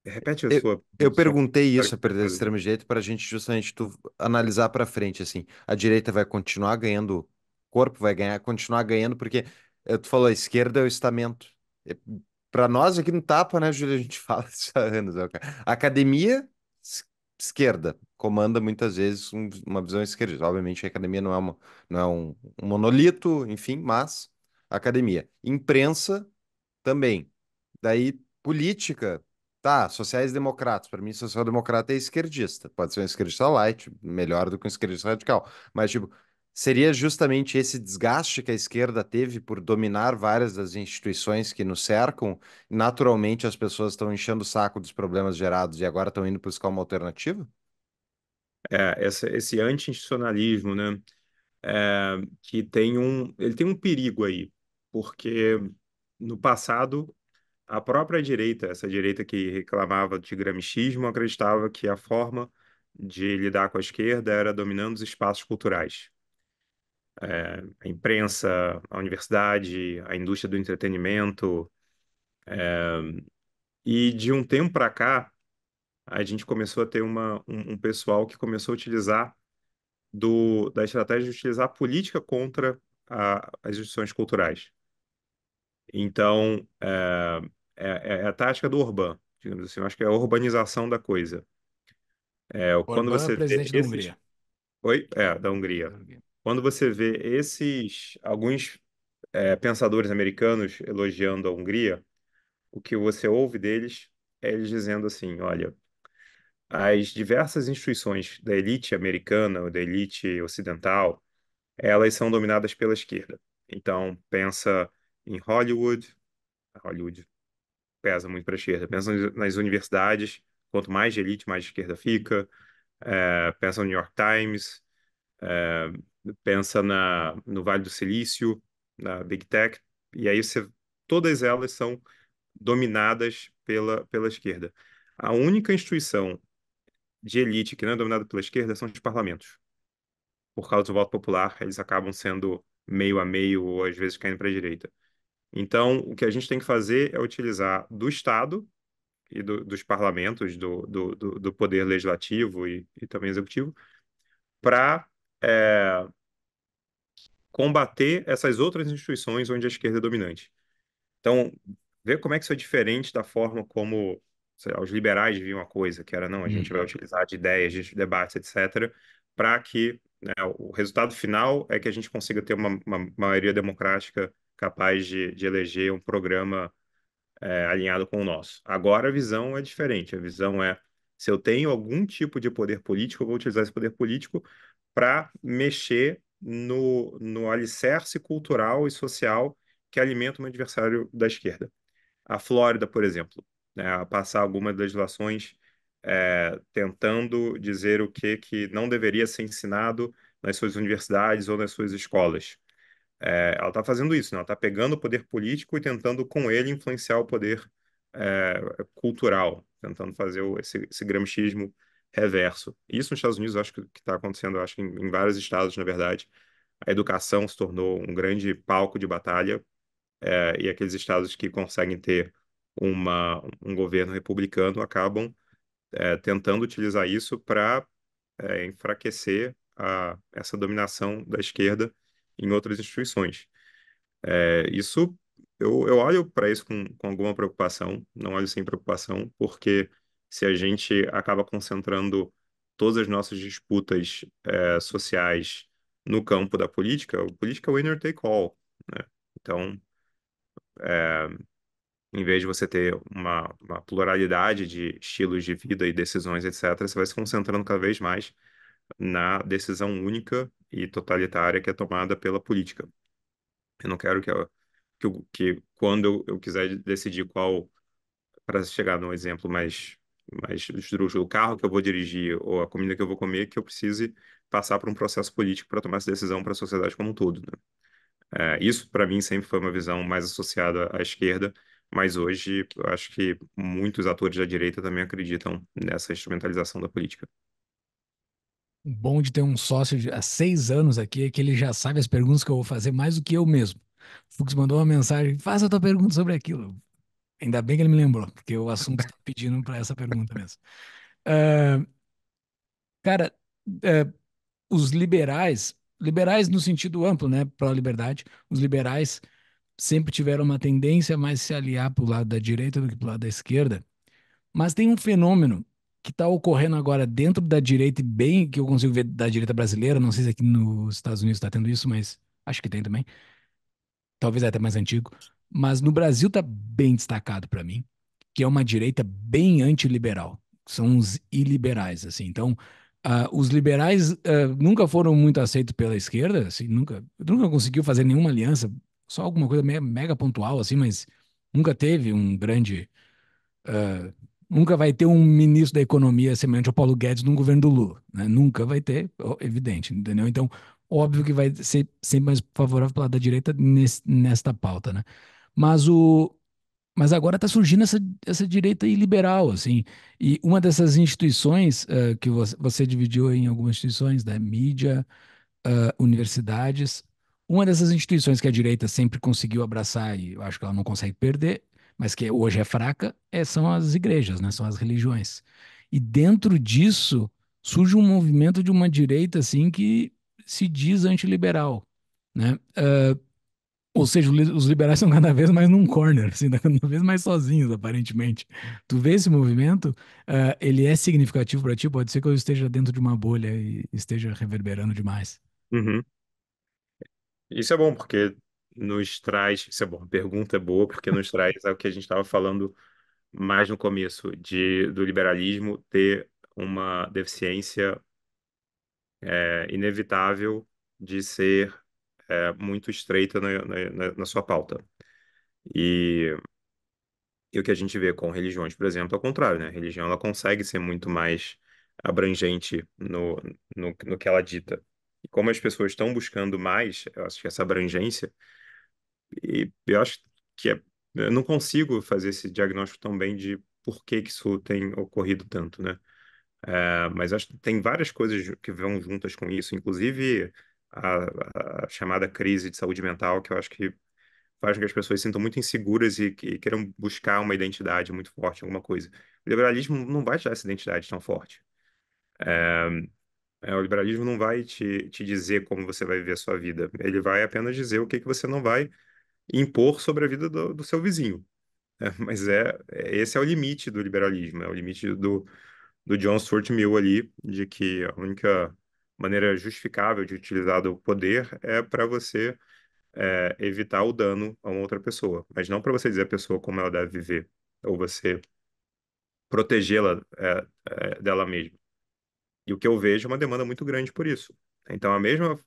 Repete a eu, sua. Eu sua... perguntei isso para a extrema direita para a gente justamente tu analisar para frente assim. A direita vai continuar ganhando corpo, vai ganhar, continuar ganhando porque eh, tu falou a esquerda é o estamento. É, para nós aqui no Tapa, né, Júlio, a gente fala isso há anos. Né, a academia esquerda, comanda muitas vezes um, uma visão esquerda Obviamente, a academia não é, uma, não é um, um monolito, enfim, mas academia. Imprensa também. Daí, política, tá, sociais-democratas. Para mim, social-democrata é esquerdista. Pode ser um esquerdista light, melhor do que um esquerdista radical. Mas, tipo, seria justamente esse desgaste que a esquerda teve por dominar várias das instituições que nos cercam. Naturalmente, as pessoas estão enchendo o saco dos problemas gerados e agora estão indo buscar uma alternativa? É, essa, esse anti-institucionalismo, né? É, que tem um, ele tem um perigo aí, porque no passado a própria direita, essa direita que reclamava de gramichismo, acreditava que a forma de lidar com a esquerda era dominando os espaços culturais é, a imprensa, a universidade, a indústria do entretenimento. É, e de um tempo para cá, a gente começou a ter uma, um, um, pessoal que começou a utilizar do, da estratégia de utilizar a política contra a, as instituições culturais. Então, é, é, é, é a tática do Orbán, digamos assim. Eu acho que é a urbanização da coisa. É, Orbán, quando é você presidente esses... da Hungria. Oi? É, Da Hungria. Quando você vê esses, alguns é, pensadores americanos elogiando a Hungria, o que você ouve deles é eles dizendo assim: olha, as diversas instituições da elite americana ou da elite ocidental, elas são dominadas pela esquerda. Então, pensa em Hollywood, Hollywood pesa muito para a esquerda, pensa nas universidades, quanto mais de elite, mais de esquerda fica, é, pensa no New York Times, é, pensa na, no Vale do Silício, na Big Tech, e aí você, todas elas são dominadas pela, pela esquerda. A única instituição de elite que não é dominada pela esquerda são os parlamentos. Por causa do voto popular, eles acabam sendo meio a meio, ou às vezes caindo para a direita. Então, o que a gente tem que fazer é utilizar do Estado e do, dos parlamentos, do, do, do, poder legislativo e, e também executivo, para é, combater essas outras instituições onde a esquerda é dominante. Então, ver como é que isso é diferente da forma como lá, os liberais viam a coisa, que era, não, a gente uhum. vai utilizar de ideias, de debates, etc., para que né, o resultado final é que a gente consiga ter uma, uma maioria democrática capaz de, de eleger um programa é, alinhado com o nosso. Agora a visão é diferente, a visão é se eu tenho algum tipo de poder político, eu vou utilizar esse poder político para mexer no, no alicerce cultural e social que alimenta um adversário da esquerda. A Flórida, por exemplo, né, passar algumas legislações é, tentando dizer o que, que não deveria ser ensinado nas suas universidades ou nas suas escolas. É, ela está fazendo isso, né? ela está pegando o poder político e tentando com ele influenciar o poder é, cultural, tentando fazer esse, esse gramscismo reverso. Isso nos Estados Unidos acho que está acontecendo, acho que em, em, vários estados, na verdade. A educação se tornou um grande palco de batalha é, e aqueles estados que conseguem ter uma, um governo republicano acabam é, tentando utilizar isso para é, eh, enfraquecer a, essa dominação da esquerda em outras instituições. isso eu, eu olho para isso com, com alguma preocupação, não olho sem preocupação, porque se a gente acaba concentrando todas as nossas disputas é, sociais no campo da política, a política é winner take all. Né? Então, é, em vez de você ter uma, uma, pluralidade de estilos de vida e decisões, etc., você vai se concentrando cada vez mais na decisão única e totalitária que é tomada pela política. Eu não quero que, eu, que, eu, que quando eu, eu quiser decidir qual, para chegar num exemplo mais mas o carro que eu vou dirigir ou a comida que eu vou comer, que eu precise passar por um processo político para tomar essa decisão para a sociedade como um todo. Né? É, isso, para mim, sempre foi uma visão mais associada à esquerda, mas hoje eu acho que muitos atores da direita também acreditam nessa instrumentalização da política. Bom de ter um sócio de, há seis anos aqui é que ele já sabe as perguntas que eu vou fazer mais do que eu mesmo. O Fux mandou uma mensagem: faça a tua pergunta sobre aquilo. Ainda bem que ele me lembrou, porque o assunto está pedindo para essa pergunta mesmo. Uh, cara, uh, os liberais, liberais no sentido amplo, né, para a liberdade, os liberais sempre tiveram uma tendência a mais se aliar para o lado da direita do que para o lado da esquerda. Mas tem um fenômeno que está ocorrendo agora dentro da direita e bem que eu consigo ver da direita brasileira, não sei se aqui nos Estados Unidos está tendo isso, mas acho que tem também. Talvez é até mais antigo, mas no Brasil está bem destacado para mim, que é uma direita bem antiliberal. São os iliberais, assim. Então, Uh, os liberais uh, nunca foram muito aceitos pela esquerda, assim, nunca, nunca conseguiu fazer nenhuma aliança, só alguma coisa mega pontual, assim, mas nunca teve um grande. Uh, nunca vai ter um ministro da economia semelhante ao Paulo Guedes num governo do Lula, né? Nunca vai ter, evidente, entendeu? Então, óbvio que vai ser sempre mais favorável para da direita nesse, nesta pauta, né? Mas o mas agora está surgindo essa, essa direita liberal, assim. E uma dessas instituições uh, que você, você, dividiu em algumas instituições, da né? mídia, uh, universidades, uma dessas instituições que a direita sempre conseguiu abraçar e eu acho que ela não consegue perder, mas que hoje é fraca, é, são as igrejas, né? São as religiões. E dentro disso surge um movimento de uma direita assim que se diz antiliberal, né? Uh, ou seja, os liberais são cada vez mais num corner, assim, tá cada vez mais sozinhos, aparentemente. Tu vê esse movimento, uh, ele é significativo para ti? Pode ser que eu esteja dentro de uma bolha e esteja reverberando demais. Uhum. Isso é bom, porque nos traz. Isso é bom, a pergunta é boa, porque nos traz o que a gente estava falando mais no começo, de, do liberalismo ter uma deficiência é, inevitável de ser é, muito estreita na, na, na sua pauta. E, e, o que a gente vê com religiões, por exemplo, é o contrário, né? A religião ela consegue ser muito mais abrangente no, no, no que ela dita. E como as pessoas estão buscando mais, eu acho que essa abrangência, e eu acho que é, eu não consigo fazer esse diagnóstico tão bem de por que, que isso tem ocorrido tanto, né? É, mas acho que tem várias coisas que vão juntas com isso, inclusive a, a, chamada crise de saúde mental, que eu acho que faz com que as pessoas se sintam muito inseguras e queiram buscar uma identidade muito forte, alguma coisa. O liberalismo não vai te dar essa identidade tão forte. É, é, o liberalismo não vai te, te dizer como você vai viver a sua vida. Ele vai apenas dizer o que, que você não vai impor sobre a vida do, do seu vizinho. É, mas é, é esse é o limite do liberalismo, é o limite do, do John Stuart Mill ali, de que a única maneira justificável de utilizar do poder é para você é, evitar o dano a uma outra pessoa, mas não para você dizer a pessoa como ela deve viver ou você protegê-la é, é, dela mesma. E o que eu vejo é uma demanda muito grande por isso. Então, a mesma,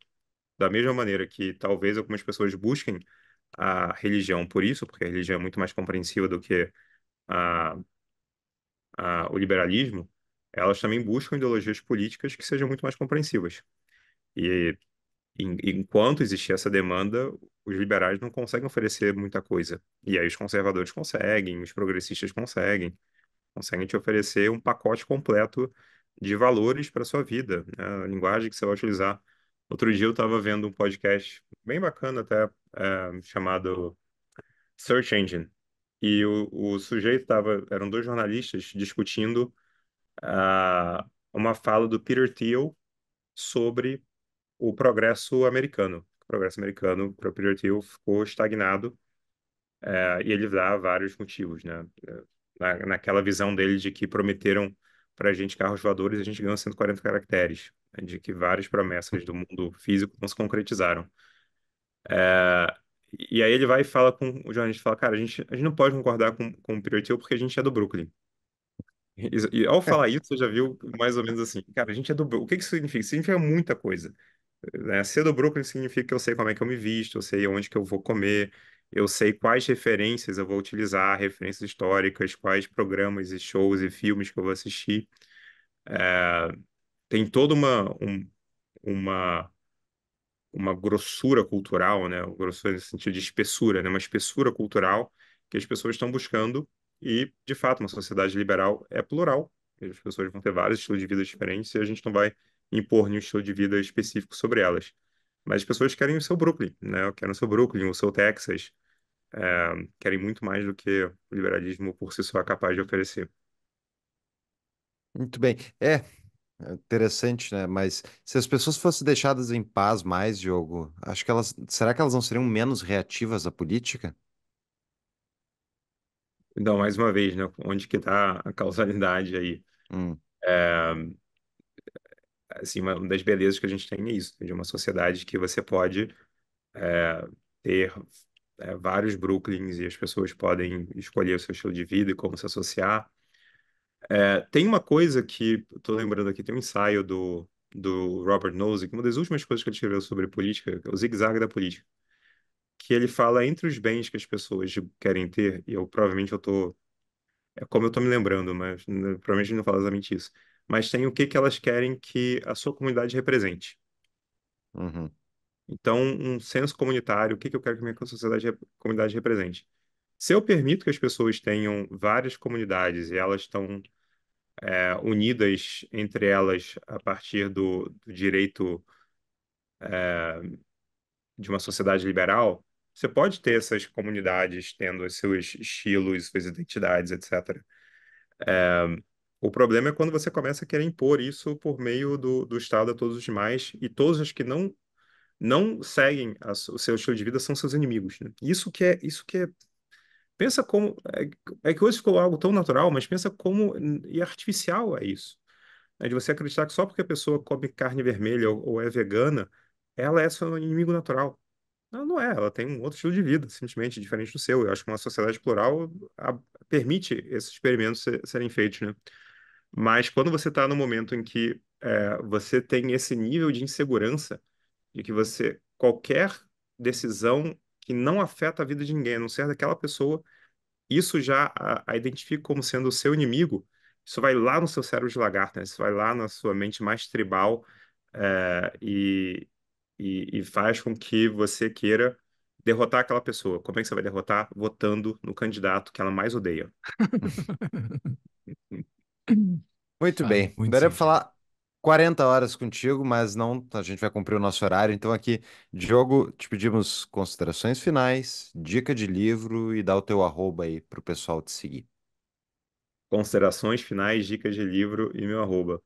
da mesma maneira que talvez algumas pessoas busquem a religião por isso, porque a religião é muito mais compreensiva do que a, a, o liberalismo, elas também buscam ideologias políticas que sejam muito mais compreensivas. E enquanto existir essa demanda, os liberais não conseguem oferecer muita coisa. E aí os conservadores conseguem, os progressistas conseguem, conseguem te oferecer um pacote completo de valores para sua vida, né? a linguagem que você vai utilizar. Outro dia eu estava vendo um podcast bem bacana até, é, chamado Search Engine. E o, o sujeito estava, eram dois jornalistas discutindo uh, uma fala do Peter Thiel sobre o progresso americano. O progresso americano, para o Peter Thiel, ficou estagnado uh, e ele dá vários motivos, né? Na, naquela visão dele de que prometeram para a gente carros voadores, a gente ganhou 140 caracteres, né? de que várias promessas do mundo físico não se concretizaram. É, e aí ele vai e fala com o jornalista, fala, cara, a gente, a gente não pode concordar com, com o Peter Thiel porque a gente é do Brooklyn. E, e ao é. falar isso, você já viu mais ou menos assim, cara, a gente é do Brooklyn. O que que isso significa? Significa muita coisa. Né? Ser do Brooklyn significa que eu sei como é que eu me visto, eu sei onde que eu vou comer, eu sei quais referências eu vou utilizar, referências históricas, quais programas e shows e filmes que eu vou assistir. É, tem toda uma, um, uma, uma grossura cultural, né? Grossura no sentido de espessura, né? Uma espessura cultural que as pessoas estão buscando e, de fato, uma sociedade liberal é plural. As pessoas vão ter vários estilos de vida diferentes e a gente não vai impor nenhum estilo de vida específico sobre elas. Mas as pessoas querem o seu Brooklyn, né? Querem o seu Brooklyn, o seu Texas. É, querem muito mais do que o liberalismo por si só é capaz de oferecer. Muito bem. É, é, Interessante, né? Mas se as pessoas fossem deixadas em paz mais, Diogo, acho que elas, será que elas não seriam menos reativas à política? Então, mais uma vez, né? Onde que está a causalidade aí? Hum. É, assim, uma das belezas que a gente tem é isso, de uma sociedade que você pode é, ter é, vários Brooklyns e as pessoas podem escolher o seu estilo de vida e como se associar. É, tem uma coisa que estou lembrando aqui, tem um ensaio do, do Robert Nozick, uma das últimas coisas que ele escreveu sobre política, é o zigue-zague da política que ele fala entre os bens que as pessoas querem ter, e eu provavelmente eu tô. É como eu tô me lembrando, mas provavelmente não fala exatamente isso. Mas tem o que, que elas querem que a sua comunidade represente. Uhum. Então, um senso comunitário, o que, que eu quero que a minha sociedade, comunidade represente? Se eu permito que as pessoas tenham várias comunidades e elas estão é, unidas entre elas a partir do, do direito é, de uma sociedade liberal, você pode ter essas comunidades tendo os seus estilos, suas identidades, etc. É, eh, o problema é quando você começa a querer impor isso por meio do, do Estado a todos os demais e todos os que não não seguem a, o seu estilo de vida são seus inimigos. Né? Isso que é isso que é pensa como é, é, que hoje ficou algo tão natural, mas pensa como hum, e artificial é isso. É de você acreditar que só porque a pessoa come carne vermelha ou, ou é vegana, ela é seu inimigo natural. Não, não é, ela tem um outro estilo de vida, simplesmente diferente do seu. Eu acho que uma sociedade plural a, permite esses experimentos serem feitos, né? Mas quando você está no momento em que é, você tem esse nível de insegurança, de que você qualquer decisão que não afeta a vida de ninguém, a não ser daquela pessoa, isso já a, a identifica como sendo o seu inimigo. Isso vai lá no seu cérebro de lagarto, né? isso vai lá na sua mente mais tribal é, e, e, e faz com que você queira derrotar aquela pessoa. Como é que você vai derrotar? Votando no candidato que ela mais odeia. muito ah, bem. Muito para falar 40 horas contigo, mas não, a gente vai cumprir o nosso horário. Então, aqui, Diogo, te pedimos considerações finais, dica de livro e dá o teu arroba aí para o pessoal te seguir. Considerações finais, dicas de livro e meu arroba.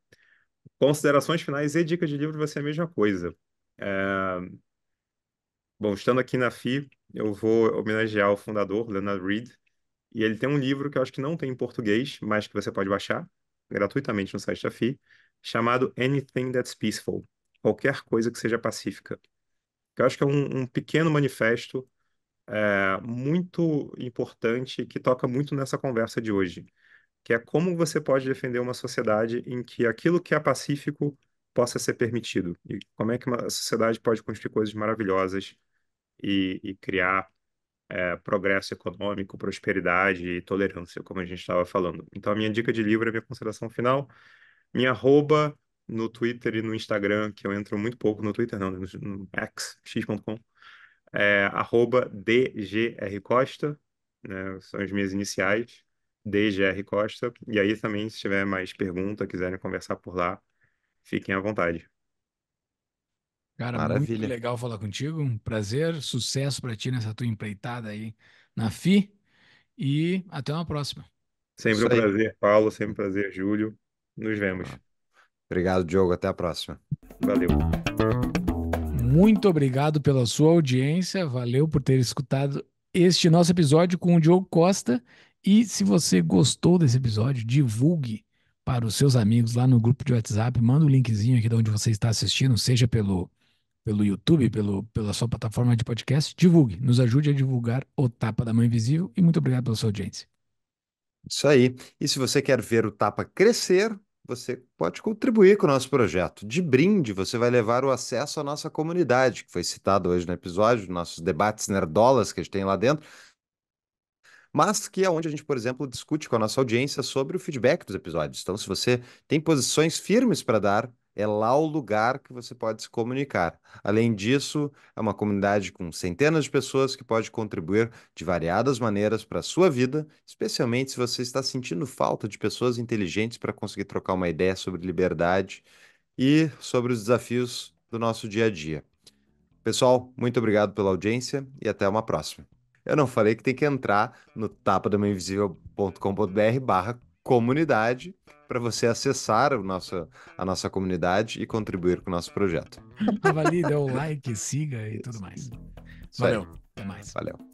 Considerações finais e dica de livro vai ser a mesma coisa. É, bom, estando aqui na FI, eu vou homenagear o fundador, Leonard Reed, e ele tem um livro que eu acho que não tem em português, mas que você pode baixar gratuitamente no site da FI, chamado Anything That's Peaceful, qualquer coisa que seja pacífica. Que eu acho que é um, um pequeno manifesto é, muito importante que toca muito nessa conversa de hoje, que é como você pode defender uma sociedade em que aquilo que é pacífico possa ser permitido e como é que uma sociedade pode construir coisas maravilhosas e, e criar é, progresso econômico, prosperidade e tolerância, como a gente estava falando. Então, a minha dica de livro é minha consideração final. Minha arroba no Twitter e no Instagram, que eu entro muito pouco no Twitter, não, no, né, no X, x.com, é, arroba dgrcosta, né, são as minhas iniciais, dgrcosta. E aí também, se tiver mais pergunta, quiserem conversar por lá, Fiquem à vontade. Cara, Maravilha. muito legal falar contigo. Um prazer, sucesso para ti nessa tua empreitada aí na FI. E até uma próxima. Sempre um prazer, Paulo. Sempre um prazer, Júlio. Nos vemos. Ah, obrigado, Diogo. Até a próxima. Valeu. Muito obrigado pela sua audiência. Valeu por ter escutado este nosso episódio com o Diogo Costa. E se você gostou desse episódio, divulgue para os seus amigos lá no grupo de WhatsApp, manda o um linkzinho aqui de onde você está assistindo, seja pelo, pelo YouTube, pelo, pela sua plataforma de podcast, divulgue, nos ajude a divulgar o Tapa da Mãe Invisível e muito obrigado pela sua audiência. Isso aí. E se você quer ver o Tapa crescer, você pode contribuir com o nosso projeto. De brinde, você vai levar o acesso à nossa comunidade, que foi citado hoje no episódio, nossos debates nerdolas que a gente tem lá dentro mas que é onde a gente, por exemplo, discute com a nossa audiência sobre o feedback dos episódios. Então, se você tem posições firmes para dar, é lá o lugar que você pode se comunicar. Além disso, é uma comunidade com centenas de pessoas que pode contribuir de variadas maneiras para a sua vida, especialmente se você está sentindo falta de pessoas inteligentes para conseguir trocar uma ideia sobre liberdade e sobre os desafios do nosso dia a dia. Pessoal, muito obrigado pela audiência e até uma próxima. Eu não falei que tem que entrar no tapadomainvisível.com.br barra comunidade para você acessar o nosso, a nossa comunidade e contribuir com o nosso projeto. Avalie, tá dê é o like, siga e tudo mais. Valeu. Até mais. Valeu.